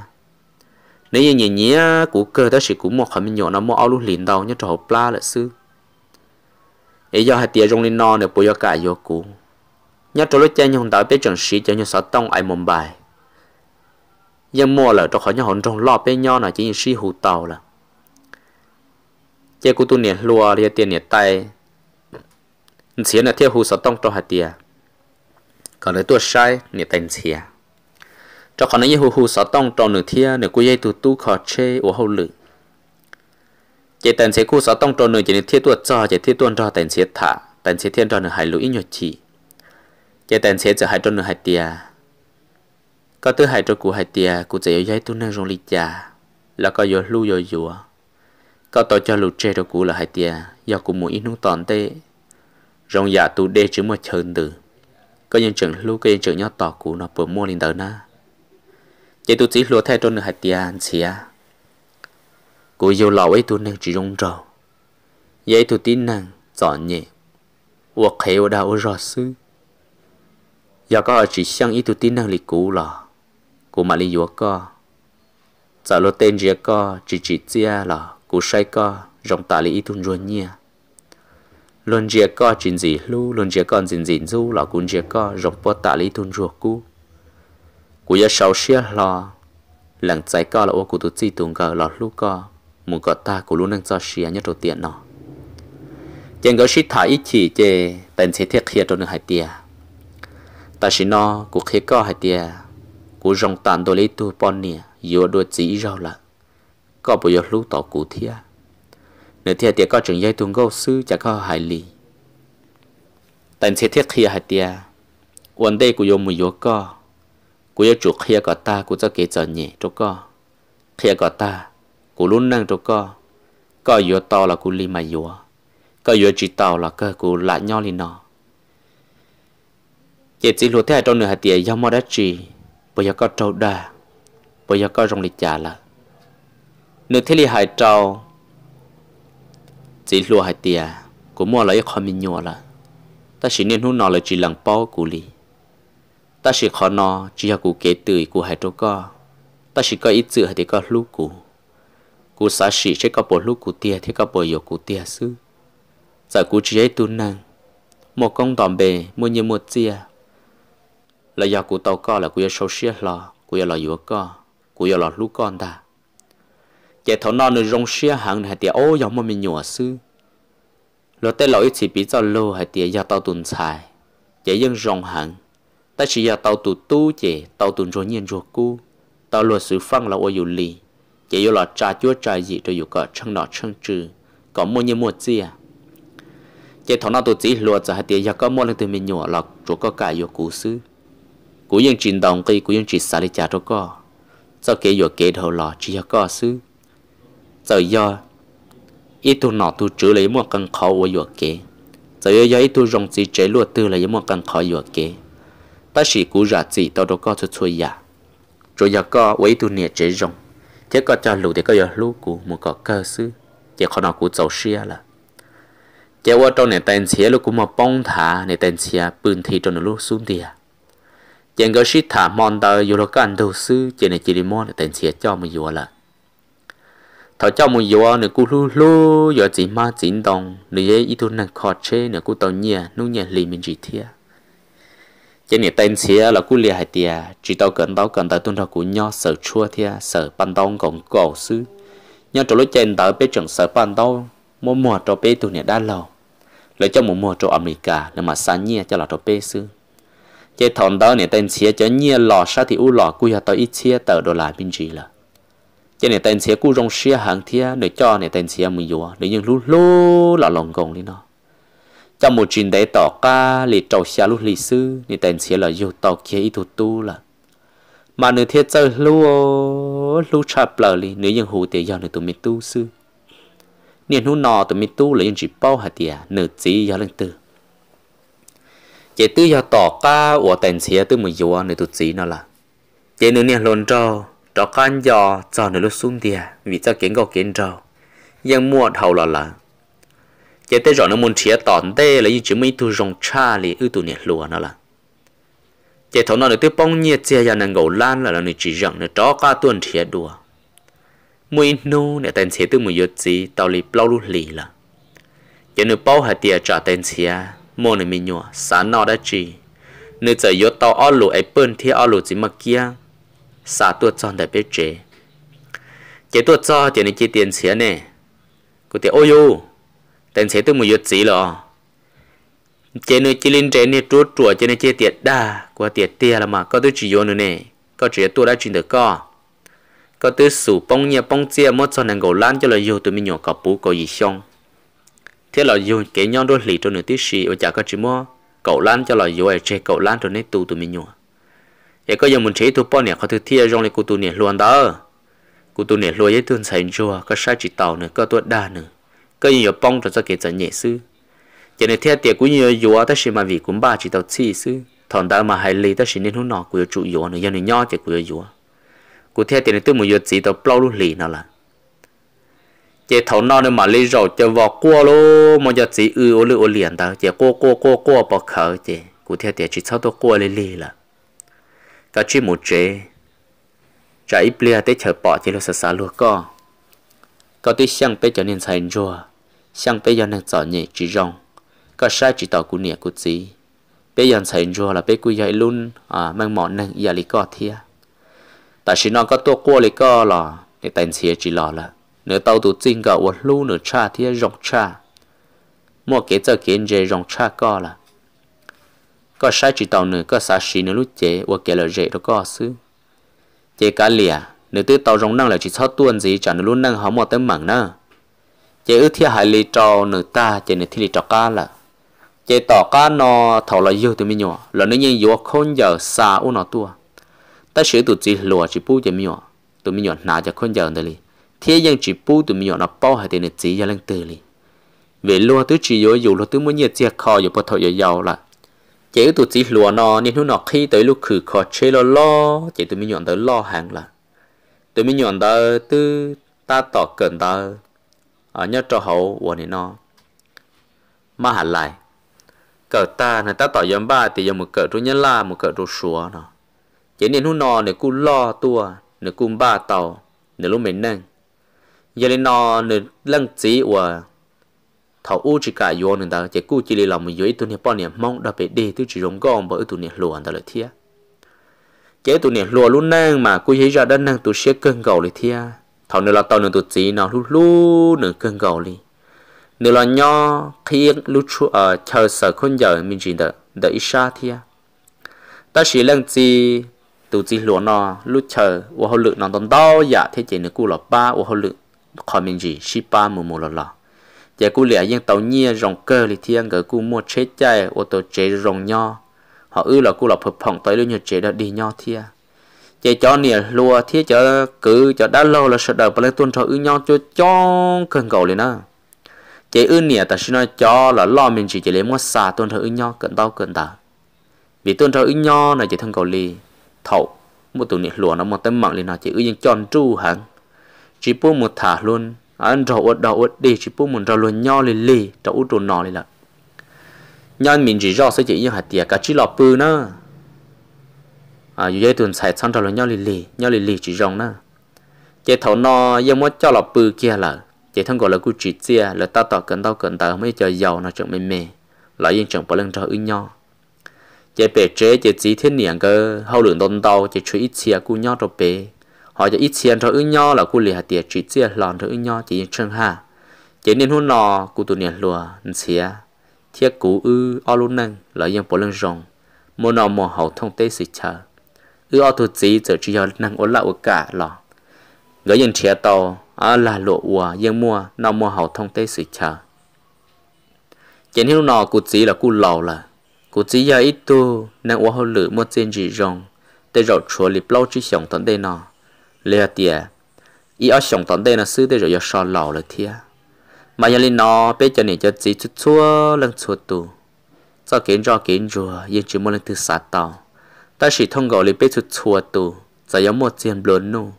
nếu như nhẹ nhẹ của cơ ta chỉ cũng một khoản mình nhỏ nó mua áo lúc liền đầu nhớ trộn pla là lại xưa ấy giờ hai tia rong lên non để bố do cả vô cũ nhớ trôi lúc chơi nhung đợi bé trần sĩ cho nhung sáu tông ai mồm bài nhưng mua là trong khỏi nhung hồn trong lo bé nho là chỉ như sĩ hụ tàu là chơi cú tu nè lùa đi tiền nè tay xía là theo hụ sáu tông trong hai tia còn lấy tua sai niệm tay xía cho à. khỏi nói như hụ sáu tông trong nửa thia nửa cú dây tu tu khó chơi uống hậu lửng chỉ tần sẽ khu sáu tông tròn nơi chỉ nên thiết tuột cho chỉ thiết tuôn cho tần sẽ thả tần sẽ thiên tròn nơi hải lũy nhột chỉ chỉ tần sẽ trở hải tròn nửa hải tia có tư hải tròn của hải tia cụ chỉ yếu giấy tu năng rong ly trà là có yếu lưu yếu yếu có tổ cho lụt tre tròn cụ là hải tia do cụ ít nung tòn tê rong giả tu đê chứ một chơn từ có những trưởng lưu có những trưởng nhỏ tỏ của nó bữa mua lên tới na chỉ tu chỉ lúa thay tròn nơi hải tia xía cô yêu lão ấy tôi nên chỉ rong rào vậy tôi tin nàng chọn nhẹ hoặc hiểu đạo rõ sư giờ có chỉ sang ý tôi tin nàng lịch cũ là cô mà lịch do có giờ lo tên gì có chỉ chỉ chia là cô say co, rong ta lịch ý tôi rồi nhẹ, luôn chia co chuyện gì lu luôn chia con gì gì du là cũng chia có rong po ta lý tôi rồi cô cô giờ sau xia là lần trái co là ô cô tôi chỉ tung cờ là lúc co muốn có ta cũng luôn đang cho xia nhất đầu tiên nọ. chẳng có sĩ thả ít chỉ chê tên sẽ thiết hiện trong hai tia ta sĩ nó của khi có hai tia của dòng tàn đồ lấy tu bọn nè yếu đồ chỉ rau là có bộ giờ lũ tỏ cụ thia nếu thia tia có trường dây tuần gâu sư chả có hài lì tên sẽ thiết khi hai ta cú luôn năng cho co có yếu to là cú li mà yếu có yếu chỉ tàu là cơ cú lại nhau li nó chỉ chỉ lúa thế trong nửa hạt tiền do mò đất chỉ bây giờ có trâu đà bây giờ có rong lịch trả là nửa thế li hải trâu chỉ lúa hạt tiền cú mua lại khó mình nhỏ là ta chỉ nên hú nó là chỉ lần bao cú li ta chỉ khó nó chỉ là cú kế từ cú hải trâu co ta chỉ có ít chữ thì có lúc cú cú xả xỉ chế có bộ lúc cú tia thế có bộ yếu cú tia sư giờ cú chỉ ấy tu năng một công tòm bề mua như một chia là do cú tàu co là cú yếu sâu xia lò cú yếu lò yếu co cú yếu lò lúc con ta chạy thấu non nữa rong xia hàng này tia ô giống mà mình sư lo tê lỗi chỉ bị cho lô hay tia do tàu tuần xài chạy dân rong hàng ta chỉ do tàu tụ tu chạy tàu tuần rồi nhiên rồi cu tàu luật sự phăng là ô yếu lì chỉ yếu là trà chúa gì rồi yếu có chân nọ chân trừ có mua như mua gì à chỉ thằng nào tụi chỉ lùa cho hai tiền giờ có mua lên từ mình nhỏ là chúa có cả yếu cú sư cú yên trình đồng cây cú yên chỉ xả đi trả cho co cho kế yếu kế đầu chỉ có sư giờ ít tu nọ tu chữ lấy mua cần khó của yếu kế giờ giờ ít tu rong chỉ chế lùa tư lấy mua cần khó yếu kế ta chỉ cú giả chỉ tao đâu có cho chui giả rồi giờ có với tu nhiệt chế rong chế có cho lù thì có giờ lú cụ một có cơ sư chỉ khó nào cụ dầu xia là chỉ qua trong này tên xia lúc cụ mà bông thả này tên xia bươn thì trong lú xuống đi chỉ có xí thả mòn tờ dù là các đầu sư chỉ này chỉ đi mòn này tên xia cho mà dù là thọ cho một giờ nữa cú lu lu giờ chỉ ma chỉ đồng nữa ít thôi nè khó chế nữa cú tàu nhẹ nu nhẹ lì mình chỉ thiệt chế này tên xía là cú lia hai tia chỉ tao cần tao cần tao tuân theo cú nho sở chua thia sở ban tông còn cổ sư nhau trò lối trên tao biết chẳng sở ban tông mua mua trò bê tụi này đã lâu lấy cho mua mua trò America nên mà sáng nhia cho là trò bé sư chế thằng tao này tên xía cho nhia lò sa thì u lò cú tao ít xía tờ đồ lại bên chỉ là chế này tên xía cú rong xía hàng thia để cho này tên xía mình vừa để những lú lú là lòng gồng đi nó cho một chuyện đấy tỏ ca lì trầu xa lúc lì sư thì tên xia là yêu tàu kia ít thủ tu là mà nữ thiết chơi lúa lúa chạp lờ lì nữ nhân hù tiền giờ nữ tụi mình tu sư niên hú nọ tụi mình tu là nhân chỉ bao hạt tiền nữ chỉ giờ lên từ chế tư giờ tỏ ca của tên xia tư mình yêu nữ tụi chỉ nó là chế nữ niên lồn trâu trò khan giờ cho nữ lúc xuống tiền vì cho kiến cầu kiến trâu nhưng mua thầu là là chế tế rõ nó muốn chia tòn tế là như chỉ mấy tu rong cha lì ưu tu nhiệt lùa nó là chế thấu nó được tiếp bông nhiệt chia ra nàng gầu lan là nó chỉ rằng nó cho cả tuần chia đùa mùi nô nè tên chia tư mùi yết gì tao lì bao lù lì là chế nó bao hạt tiền trả tên chia mua nè mình nhua sáng nó đã chỉ nếu giờ yết tao ở lù ấy bơn thì ở lù chỉ mà kia xả tuột tròn đại bế chế chế tuột cho thì nó chỉ tiền chia nè cụ thể ôi yêu tên sẽ tôi một yết gì lọ chế nơi chỉ linh trên nơi trút trùa chế nơi chế tiệt đa qua tiệt tia là mà có tôi chỉ vô nữa nè có chỉ tôi đã chuyển được co có tôi sủ bông nhia bông chia mất cho nàng gầu lan cho là vô tôi mới nhỏ có bú có gì xong thế là vô cái nhau đôi lì cho nửa tí xì ở chả có chỉ mua cậu lan cho là vô ở chế cậu lan cho nên tụ tôi mới nhỏ vậy có giờ mình chế tụi bọn nè có tôi thia trong này cô tụi nè luôn đó cô tụi nè luôn với tôi sành chùa có sai chỉ tàu nữa có tôi đa nữa cái nhiều bông cho cho cái trận nhẹ sư cho nên theo tiệc của nhiều yếu ta chỉ mà vì cũng ba chỉ đầu chi sư thằng đó mà hay lì ta chỉ nên hôn nọ của chủ yếu nữa do nên nhỏ chỉ của yếu của theo tiệc này tôi muốn yếu chỉ đầu bao luôn lì nó là chỉ thằng nó nữa mà lì rồi cho vào cua luôn, mà giờ chỉ ư ở lư ở liền đó, chỉ cua cua cua cua bỏ khở chỉ của theo tiệc chỉ sau đó cua lì lì là cái chỉ một chế trái bia tới chờ bỏ chỉ là sợ sợ luôn co có tí xăng tới trở nên xài chua Xong bây giờ nàng giỏi nhẹ chỉ rong Có sai chỉ tỏ của nịa của gì, Bây giờ xảy rồi là bây cụ dạy luôn à, Mang mọn nàng giờ lý có thia Tại chỉ nó có tua cua lý co là Để tên xìa chỉ lò là Nửa tàu tù chinh cả ổn lưu nửa cha thia rong cha Mua kế cho kiến dễ rong cha co là Có sai chỉ tàu nửa có xa xí nửa lúc chế Ủa kế là dễ đó co sư Chế cá lìa Nửa tư tàu rong năng là chỉ sao tuân gì Chẳng nửa luôn năng hóa mò tới mảng nữa chế ư thiên hải lý trò nữ ta chế nữ thiên lý trò cá là chế tỏ cá nó thầu là yêu từ mình nhỏ là nó nhìn yêu khôn giờ xa u nó tua ta sửa tụi chỉ lùa chỉ bu chế mình nhỏ tụi mình nhỏ nà cho khôn giờ đây li thiên dân chỉ bu tụi mình nhỏ nó bao hai tiền chỉ giờ lên từ li về lùa tứ chỉ yêu dù lùa tứ mới nhiệt chia khó dù bắt thầu yêu giàu là chế tụi chỉ lùa nó nên nó nó khi tới lúc khử kho chế lo lo chế tụi mình nhỏ tới lo hàng là tụi mình nhỏ tới tư ta tỏ cần ta ở nhớ cho hậu của nó nó mà hẳn lại cờ ta này ta tỏ giống ba thì giống một cờ trụ nhân la một cờ trụ súa nó chỉ nên hôn nó để cú lo tua để cú ba tàu để lúc mình nâng giờ nên nó để lăng trí của thầu u chỉ cả vô nên ta chỉ cú chỉ làm một dưới tụi này bọn này mong đã bị đi tụi chỉ giống con bởi tụi này luồn ta lại thiệt chế tụi này luồn luôn nang mà cú thấy ra đất nang tụi sẽ cơn cầu lại thiệt thằng nữa là tao nữa tụt gì nó lú lú nữa cơn gầu đi nữa là nho khi lú chú ở ờ, chờ sợ con giờ mình chỉ đợi đợi ít xa thì à. ta chỉ lần gì tụt gì lúa nó lú chờ ô họ lự nó tồn đau dạ thế chỉ nữa cú là ba ô họ lự khỏi mình chỉ ship ba mù mù lò lò giờ cú lẻ yên tàu nhia rồng cơ thì thiên à, gỡ cú mua chết chạy ô tô chế rồng nho họ ư là cú là phật phỏng tới lưu nhật chế đã đi nho thia à chế cho nè lùa thiết cho cứ cho đã lâu là sợ đợi bà lên tuần cho ư nhau cho cho cần cầu lên á chế ư nè ta xin nói cho là lo mình chỉ chỉ lấy mua xà tuần cho ư nhau cần tao cần ta vì tuần cho ư nhau là chỉ thân cầu lì thầu một tuần nè lùa nó một tấm mạng lên nó chế ư nhưng tròn tru hẳn chỉ bu một thả luôn ăn à, rau ớt đậu ớt đi chỉ bu một rau luôn nhau lì lì trâu ớt nọ lì là nhân mình chỉ rau sẽ chỉ như hạt tiền cả chỉ lọ bự nữa à dù vậy tuần xài xong rồi nhau lì lì nhau lì lì chỉ rong na chế thầu nó yên mất cho lọ bự kia là chế thằng gọi là cú chỉ chia là tao tỏ cần tao cần tao mới cho giàu nó chẳng mềm mềm lại yên chẳng bỏ lên cho ưng nhau chế bể chế chế chỉ thiên niệm cơ hậu lượng đông tao chế chú ít chia cú nhau cho bể họ cho ít chia cho ưng nhau là cú lì hạt tiền chỉ chia lòn cho ưng nhau chỉ chân ha chế nên hôn nọ cú tụ niệm lùa chia thiết cú ư o năng lại yên bỏ lên rong mua nọ mua hậu thông tế xịt chờ ư ô tu chí giờ chỉ do năng ổn lậu cả lò gỡ dân trẻ tàu ở là lộ ùa dân mua nó mua hậu thông tế sự chờ chén hiếu nọ cụ chí là cụ lầu là cụ chí giờ ít tu năng ủa hậu lử mua trên dị rong tê rậu chúa lịp lâu chỉ sống tận đây nọ lê tìa ý ở sống tận đây là sư tê rồi do so lầu là thia mà nhà lên nó bé cho nè cho chí chút chua lăng chua tu cho kiến cho kiến rùa dân chỉ mua lần thứ sát tàu ta chỉ thông gọi lấy biết chút chua tù giờ yếu một tiền lớn nô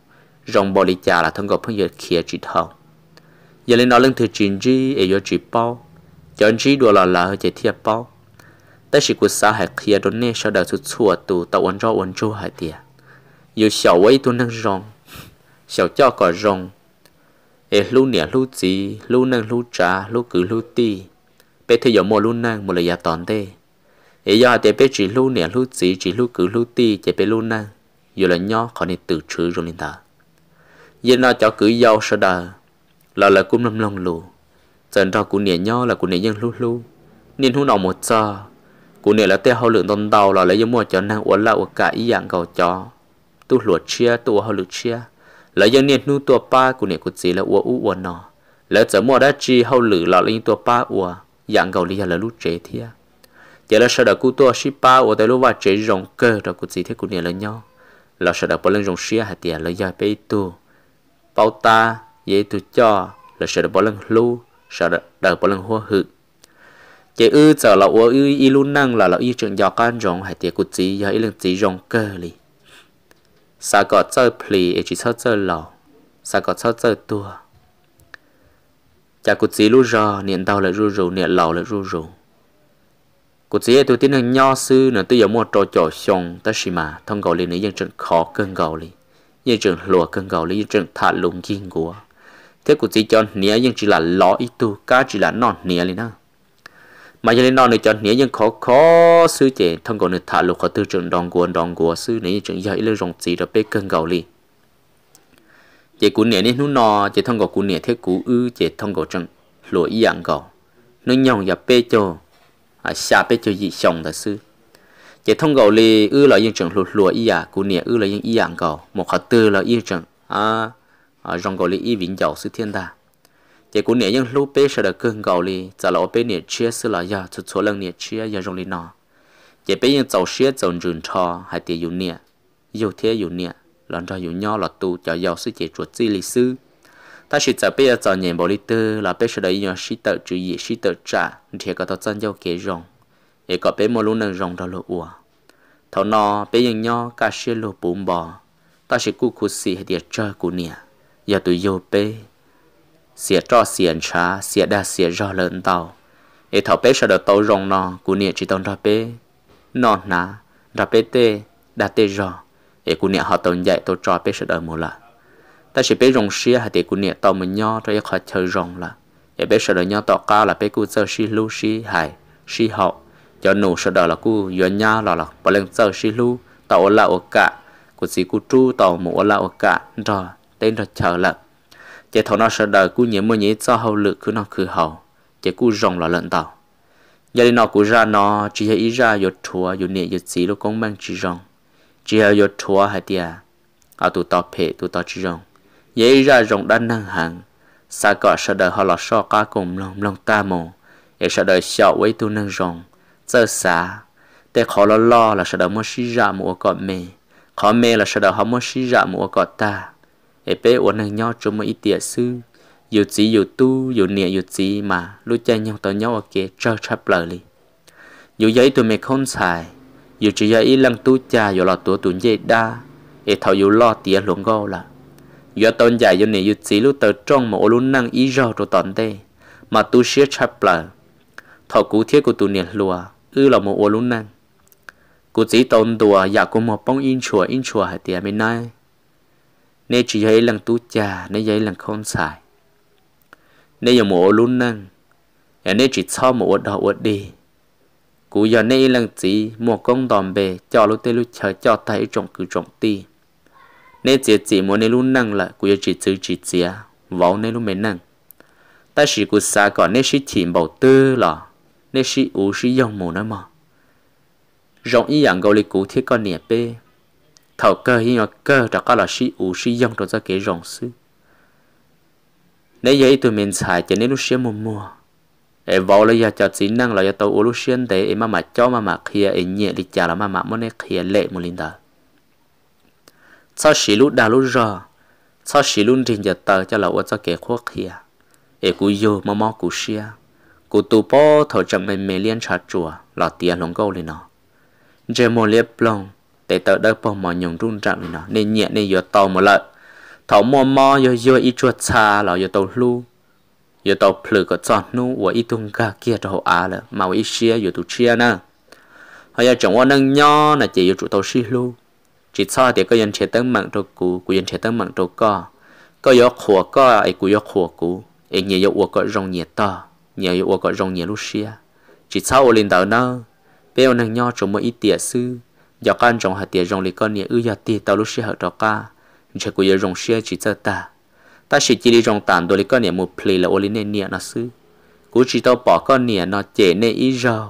rong bỏ lý trả là thông gọi phong giờ kia chỉ thầu giờ lên đó lên thứ chín gì ấy yếu chỉ bao cho chỉ đùa là là hơi chỉ thiệp bao ta chỉ cuộc xã hệ kia đó nè sau đó chút chua tù ta uốn rau uốn chua hai tiệt yếu 小微都能容，小叫个容。เอลูเนี่ยลูจีลูนังลูจาลูกือลูตีไปเที่ยวโมลูนังมุลยาตอนเต้ ấy do chế bé chỉ lưu nè lưu chỉ chỉ lưu cứ lưu ti chế bé lu na dù là nho khỏi nên tự chữ rồi nên ta giờ nó cho cứ giàu sợ đờ, là là cũng lâm lòng lù dần đó cũng nè nho là cũng nè dân lưu lưu, nên hú nào một giờ cũng nè là tê hậu lượng tôn tàu là lấy giống mua cho năng uống là uốn cả ý dạng cầu cho tu lụa chia tu hậu lượng chia là dân nè nu tua ba cũng nè cũng chỉ là uốn u uốn nọ là giờ mua đã chi hậu lượng là lấy tua pa uốn dạng cầu lý là lưu chế thiệt giờ là sợ đã cứu tôi ship ba ở đây lúc vào chế rồng cơ rồi cú gì thế cú nè lên nhau là sợ đã bỏ lên rồng xia hạt tiền là giải bê tu bao ta dễ tu cho là sợ đã bỏ lên lu sợ đã bỏ lên hoa hự chế ư giờ là ua ư y luôn năng là là y trường giò can rồng hạt tiền cú gì giờ y lên gì rồng cơ li sa có chơi pli ấy chỉ chơi chơi lò sa có chơi chơi tua chả cú gì lu rò niệm đau lại ru rù niệm lò lại ru rù cụ chỉ tôi tin là nho sư nữa tôi giống một trò trò xong ta xì mà thông cầu lên nữa dân trường khó cân cầu lên dân trường lùa cân cầu lên dân trường thả lùng kinh của thế cụ chỉ cho nia dân chỉ là ló ít tu cá chỉ là non nia lên đó mà cho nên non này cho nia dân khó khó sư chế thông cầu này thả lùng khó tư trường đòn của đòn của sư này dân trường dạy lên rồng chỉ là bê cân cầu lên chế cụ nia này nu nọ chế thông cầu cụ nia thế cụ ư chế thông cầu trường lùa ý dạng cầu nó nhong và bê cho à xa bé cho gì chồng thật sự chỉ thông cầu li ư là yên trường lụt lụa y à cụ nè ư là yên y ăn à, cầu một hạt tư là yên trường à à rong cầu li y vĩnh giàu sự thiên đà chỉ cụ nè yên lụt bé sợ được cơn cầu li giờ là bé nè chia sự là ya chút số lần nè chia ya rong li nọ chỉ bé yên giàu chia giàu rừng cho hai tiền yêu nè yêu thế yêu nè lần cho yêu nhau là tu cho giàu sự chỉ chuột chi li sư ta chỉ cho bây giờ cho nhìn bộ lý tư là bây giờ đấy nhờ sĩ tự chú ý sĩ tự trả thì có tao chân giao kế rồng để có bé một lúc nâng rồng đó lộ ủa thảo nó bây giờ nhau cả sĩ lộ bùm bò ta chỉ cú cú xì hay điệt chơi cú nè giờ tụi yêu bé xìa cho xìa trá xìa đa xìa rò lớn tàu để thảo bé sợ đầu tàu rồng nọ, cú nè chỉ tông ra bé nọ ná ra bé tê đa tê rò để cú nè họ tông dạy tàu cho bé sợ đầu một lần ta chỉ biết rong xia hạt tiền của nhẹ tàu mình nhau cho khỏi chơi rong là để biết sợ đời nhau tàu cao là biết cú chơi xi lu xi hải xi hậu, cho nụ sợ đời là cú yo nhau là là bỏ lên chơi xi lu tàu là ở cả của sĩ cú tru tàu mũ là ở cả rồi tên rồi chờ là chỉ thầu nó sợ đời cú nhớ mua nhớ cho hậu lực cứ nó cứ hậu chỉ cú rong là lận tàu giờ đi nó cú ra nó chỉ hay ra yo thua yo nhẹ yo xí lúc công mang chỉ rong chỉ hay yo thua hạt tiền ở tụ tàu phê tụ tàu chỉ rong dễ ra rộng đan năng hàng xa cọ sợ đời họ lọt so ca cùng lòng lòng ta mồ dễ sợ đời sợ với tu năng rộng giờ xa để khó lo lo là sợ đời mua xí ra mua cọ mê khó mê là sợ đời họ mua xí ra mua cọ ta để bé uống năng nhau cho một ít tiệt sư dù chỉ dù tu dù niệm dù chỉ mà lúc chơi nhau tao nhau ở kia trơ chắp lời li dù giấy tụi mày không xài dù chỉ giấy lăng tu cha dù là tụi tụi dây đa để thầu dù lo tiền luôn gâu là giờ tôn giải yo này yu chỉ lu tờ trong mà ô lu năng ý rõ rồi tận đây mà tu sửa chập lờ thọ cú thiết của tu niệm lùa ư là một ô lu năng cú chỉ tôn đùa giả của một bóng in chùa in chùa hạt tiền bên này, nên chỉ thấy lần tu già nên thấy lần không xài nên giờ một ô lu năng nên chỉ cho một ô đỏ ô đi cú giờ nên lần chỉ một công đòn bề cho lu tê lu chờ cho thấy trọng cử trọng ti nên chỉ chỉ muốn nên luôn năng là cũng chỉ chữ chỉ chỉ vào nên luôn mình năng ta chỉ cũng xa còn nên chỉ tìm bảo tư là nên chỉ u chỉ dùng mồ nữa mà rộng ý rằng gọi lý cũ thiết con nẹp, bê thảo cơ hiện nhỏ cơ cho các là chỉ u chỉ dùng cho ra cái rộng sư nếu vậy tụi mình xài cho nên lúc xưa mùa mùa e vào là giờ cho chỉ năng là giờ tàu u lúc để em mà mà cho mà mà kia em nhẹ đi chả là mà mà muốn em kia lệ một linh đời cho xí lú đào lú rò cho xí lú rình giờ tờ cho là ô cho kẻ khuất kia ế cú yêu mà mò cú xia cú tù bó thở chẳng mềm mềm liên trà chùa lọ tiền lồng câu lên nó giờ mò liếp lông để tờ đỡ bò mò nhung rung trạng lên nó nên nhẹ nên giờ tàu một lợn thảo mò mò yo yo ít chuột xa lọ giờ tàu lu giờ tàu phử có chọn nu và ít tung ca kia cho á là mà ít xia giờ tụ chia nè hay là chẳng qua nâng nho là chỉ giờ tụ tàu xí lu chỉ sau thì có dân chế tấn mạng trâu cú cú dân chế tấn mạng trâu co có gió khổ co ai cú gió khổ cú ấy nhiều gió uo có rong nhiệt to nhiều gió uo có rong nhiệt lúc xia chỉ sau lên tàu nơ bây giờ nàng nhò trồng một ít tiệt sư giờ con trồng hạt tiệt rong lấy con nhiệt ư giờ tiệt tàu lúc xia hở trò ca chỉ của gió rong xia chỉ cho ta ta chỉ chỉ đi rong tàn đô lấy con nhiệt một plei là ô Linh nè nhiệt nó sư cú chỉ tao bỏ con nhiệt nó chế nè ít rồi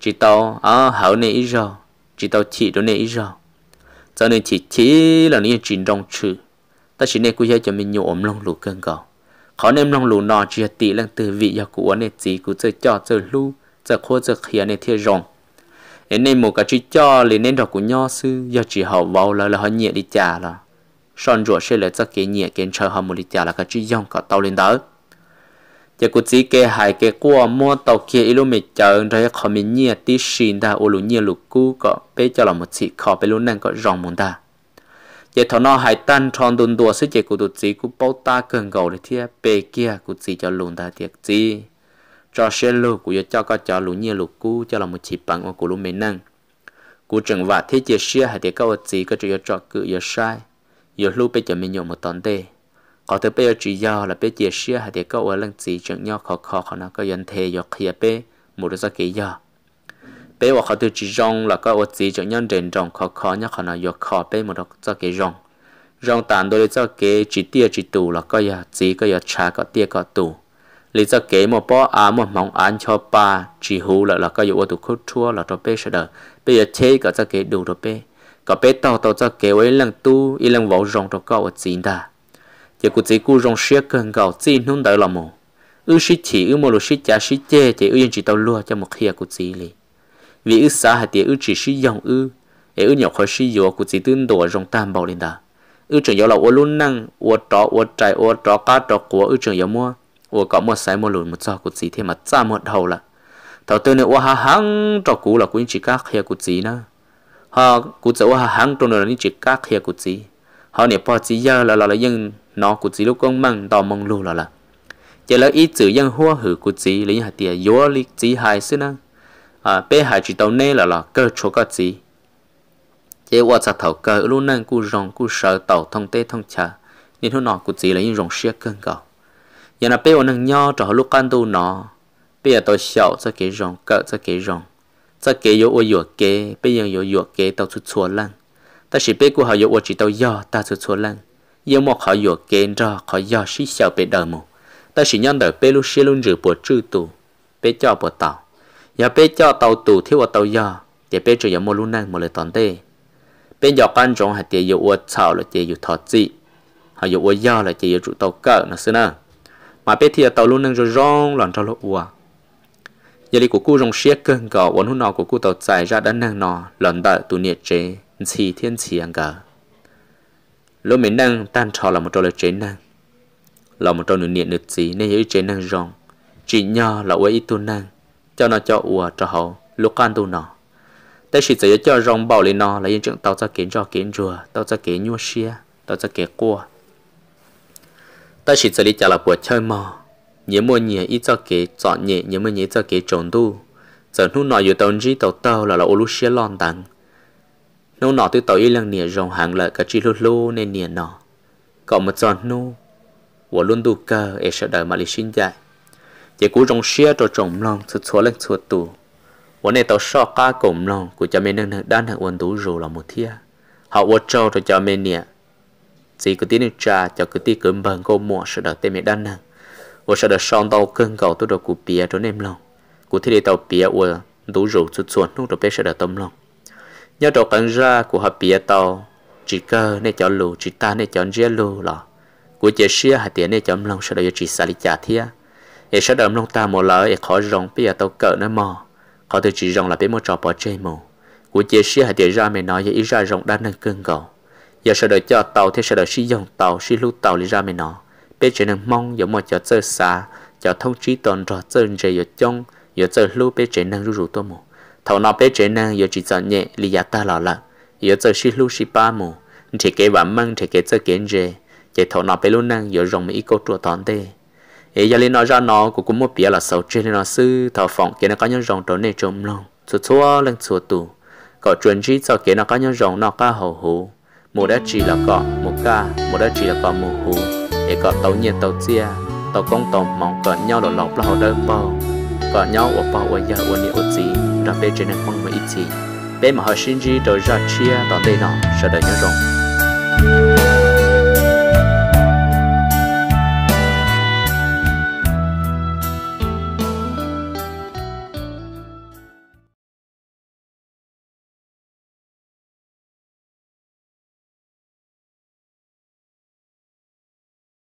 chỉ tao à hở nè ít rồi chỉ tao chỉ đồ nè ít rồi cho nên chỉ chỉ là những chuyện trong trừ ta chỉ nên cứ cho mình nhổ ôm lòng lù cơn gò khó nên lòng lù nọ chỉ tỷ lần từ vị do của nên chỉ cứ chơi cho chơi lu chơi khô chơi khía nên thiên rộng nên một cái chỉ cho liền nên đọc của nho sư do chỉ họ vào là là họ nhẹ đi trả là son ruột sẽ là cho cái nhẹ kiến chờ họ một đi trả là cái chỉ dòng cả tàu lên đó จะกูจีเกหายเกกัวมัวตอกเกอิลูเมจเอิงไรขอมิเนียติชินดาโอลุเนียลูกูก็เปจะหลอมจิขอไปลุนั่นก็รองมุนดาจะทนอหายตันทอนดุนดัวซึเจกูตุจีกูเป้าตาเกินเก่าเลยเทียเปเกียกูจีจะลุนดาเตียกจีจอเชลูกูจะเจ้าก็จะลุเนียลูกูจะหลอมจิปังว่ากูลุเมนั่งกูจังหวะที่เจเชียหายเตียกก็จีก็จะยอจอกือยอชายยอลูไปจะมีโยมตอนเต có thể bây giờ chỉ do là bây giờ xia hay thì có ở lần chỉ chẳng nhau khó khó khó nào có nhận thế do khi bé một đứa kỹ do bây giờ họ từ chỉ rong là có ở chỉ chẳng nhau đền rong khó khó nhau khó nào do khó bé một đứa kỹ rong rong tàn đôi cho kế chỉ tia chỉ tù là có giờ chỉ có giờ trà có tia có tù lý do kế một bó á một mong án cho ba chỉ hú là là có giờ ở tù khốt chua là cho bé sẽ đỡ bây giờ chế có cho kế đủ rồi bé có bé tàu tàu cho kế với lần tu y lần vỗ rong cho có ở chỉ đà chỉ cụ chỉ cụ rong xia cần gạo chỉ nung đỡ là mồ ư sĩ chỉ ư mồ lô sĩ cha sĩ che chỉ ư dân chỉ tàu lúa cho một khía cụ chỉ li vì ư xã hạt tiền ư chỉ sĩ dòng ư ế ư nhậu khỏi sĩ dùa cụ chỉ tương đổ rong tam bảo lên đà ư trường yếu là ô luôn năng ô trọ ô trái ô trọ cá trọ của ư trường yếu mua ô có mua sai mua lùn một cho cụ chỉ thêm mà cha một đầu là thầu tư nữa ô hà hăng trọ cũ là cũng chỉ các khía cụ chỉ na ha cụ chỉ ô hà hăng trong này là chỉ các khía cụ chỉ họ nè bỏ chỉ giờ là là dân nó cũng chỉ lúc con măng tò mong lù là là giờ là ít chữ dân hoa hử của chỉ lý hạt tiền yếu lý chỉ hại xí năng à bé hại chỉ tàu nè là là cơ chỗ cái chỉ giờ qua sát thầu cơ luôn năng cú rong cú sợ tàu thông tê thông trà nên hôm nọ của chỉ là những rong xe cơn cầu giờ là bé ở năng cho họ lúc can tu nó bé giờ tôi sợ cho cái rong cơ cho cái rong cho cái yếu ô yếu kế bây giờ yếu yếu kế tao chút chua lăng ta chỉ biết của họ yêu chỉ tao do ta số số lần yêu một họ yêu kén ra họ do sĩ xào bị đời mù ta chỉ nhận đời bê lu xí luôn rửa bộ chữ tù bê cho bộ tàu nhà bê cho tàu tù thiếu tàu do để bê chỉ yêu một luôn năng một lời toàn tê bên giờ quan trọng là tiền yêu chào là tiền yêu thọ gì họ yêu do là tiền yêu chủ tàu cỡ nó xưa nè mà bê thì tàu luôn năng rồi rong lòn cho lỗ ua giờ đi của cô rong xé cơn cỏ vốn hôm nọ của cô tàu chạy ra đã năng nọ lần đợi tu nhiệt chế chỉ thiên chỉ ăn cả lúc mình đang tan trò là một trò là trên năng là một trò nửa niệm được gì nên dưới trên năng rong chỉ nho là quay ít tu năng cho nó cho ủa cho hậu lúc con tu nó tại sự giới cho rong bảo lên nó là yên chuyện tao cho kiến cho kiến rùa tao cho kiến nhua xia tao cho kiến cua tại sự giới cho là bữa chơi mò nhớ mua nhẹ ít cho kế chọn nhẹ nhớ mua nhẹ cho kế trốn tu giờ nu nói về tao gì tao tao là là ô lu xia lon tăng nô nọ tôi tới lần nè rồng hàng lợi cả chi lô lô nên nè nọ cậu một giòn nô của luôn đủ cơ để sợ đời mà lý sinh dạy chỉ cú trong xe cho trồng lòng sụt xuống lên sụt tù วันนี้ตัวชอบก้ากุ่มลงกูจะไม่นึกด้านหักวันดูรูเราหมดเที่ยเขาวัดโจตัวจะไม่เนี่ยสีกูตีนึกจ่าจะกูตีกึมเบิงกูหมวกสะดเต็มด้านนั่งว่าสะดซองตัวกึ่งเก่าตัวกูเปียตัวเนมลงกูที่ได้ตัวเปียว่าดูรูสุดส่วนนู่นตัวเปียสะดต้มลง nhớ đồ cần ra của họ bia tàu chỉ cơ nên chọn lù chỉ ta nên chọn riêng lù lọ của chế xia hạt tiền nên chọn lòng sau đó chỉ xả đi trả thia để sau đó lòng ta một lời để khó rong bia tàu cỡ nó mò khó từ chỉ rong là biết một trò bỏ chơi mù của chế xia hạt tiền ra mày nói với ý ra rong đan nâng cương cầu giờ sau đó cho tàu thế sau đó xí dòng tàu xí lú tàu đi ra mày nó biết chỉ nên mong giống một cho chơi xa cho thông trí toàn trò chơi chơi ở trong giờ chơi lú biết chỉ nên rủ rủ tôi mù thầu nó bé trẻ năng giờ chỉ chọn nhẹ lý giá ta lọ là giờ giờ xí lú xí ba mù chỉ cái vạn măng chỉ cái chơi kiến gì chỉ thầu nó bé luôn năng giờ rồng mấy cô trua tón tê ấy giờ lên nó ra nó cũng cũng một bia là sầu trên nó sư thầu phòng kia nó có những rồng trốn này trộm lòng chua chua lên chua tù cỏ chuẩn chỉ cho kia nó có những rồng nó ca hầu hú một đã chỉ là cọ, một ca một đã chỉ là cọ mù hú để cọ tàu nhiên tàu chia tàu công tàu mong cỏ nhau đổ lọc là hậu đơn bao cỏ nhau ở bao ở nhà ở địa ở gì đặc biệt trên nền phong và ít gì bên mà họ sinh ra đồ chia tỏ tê nọ sợ đời nhớ rộng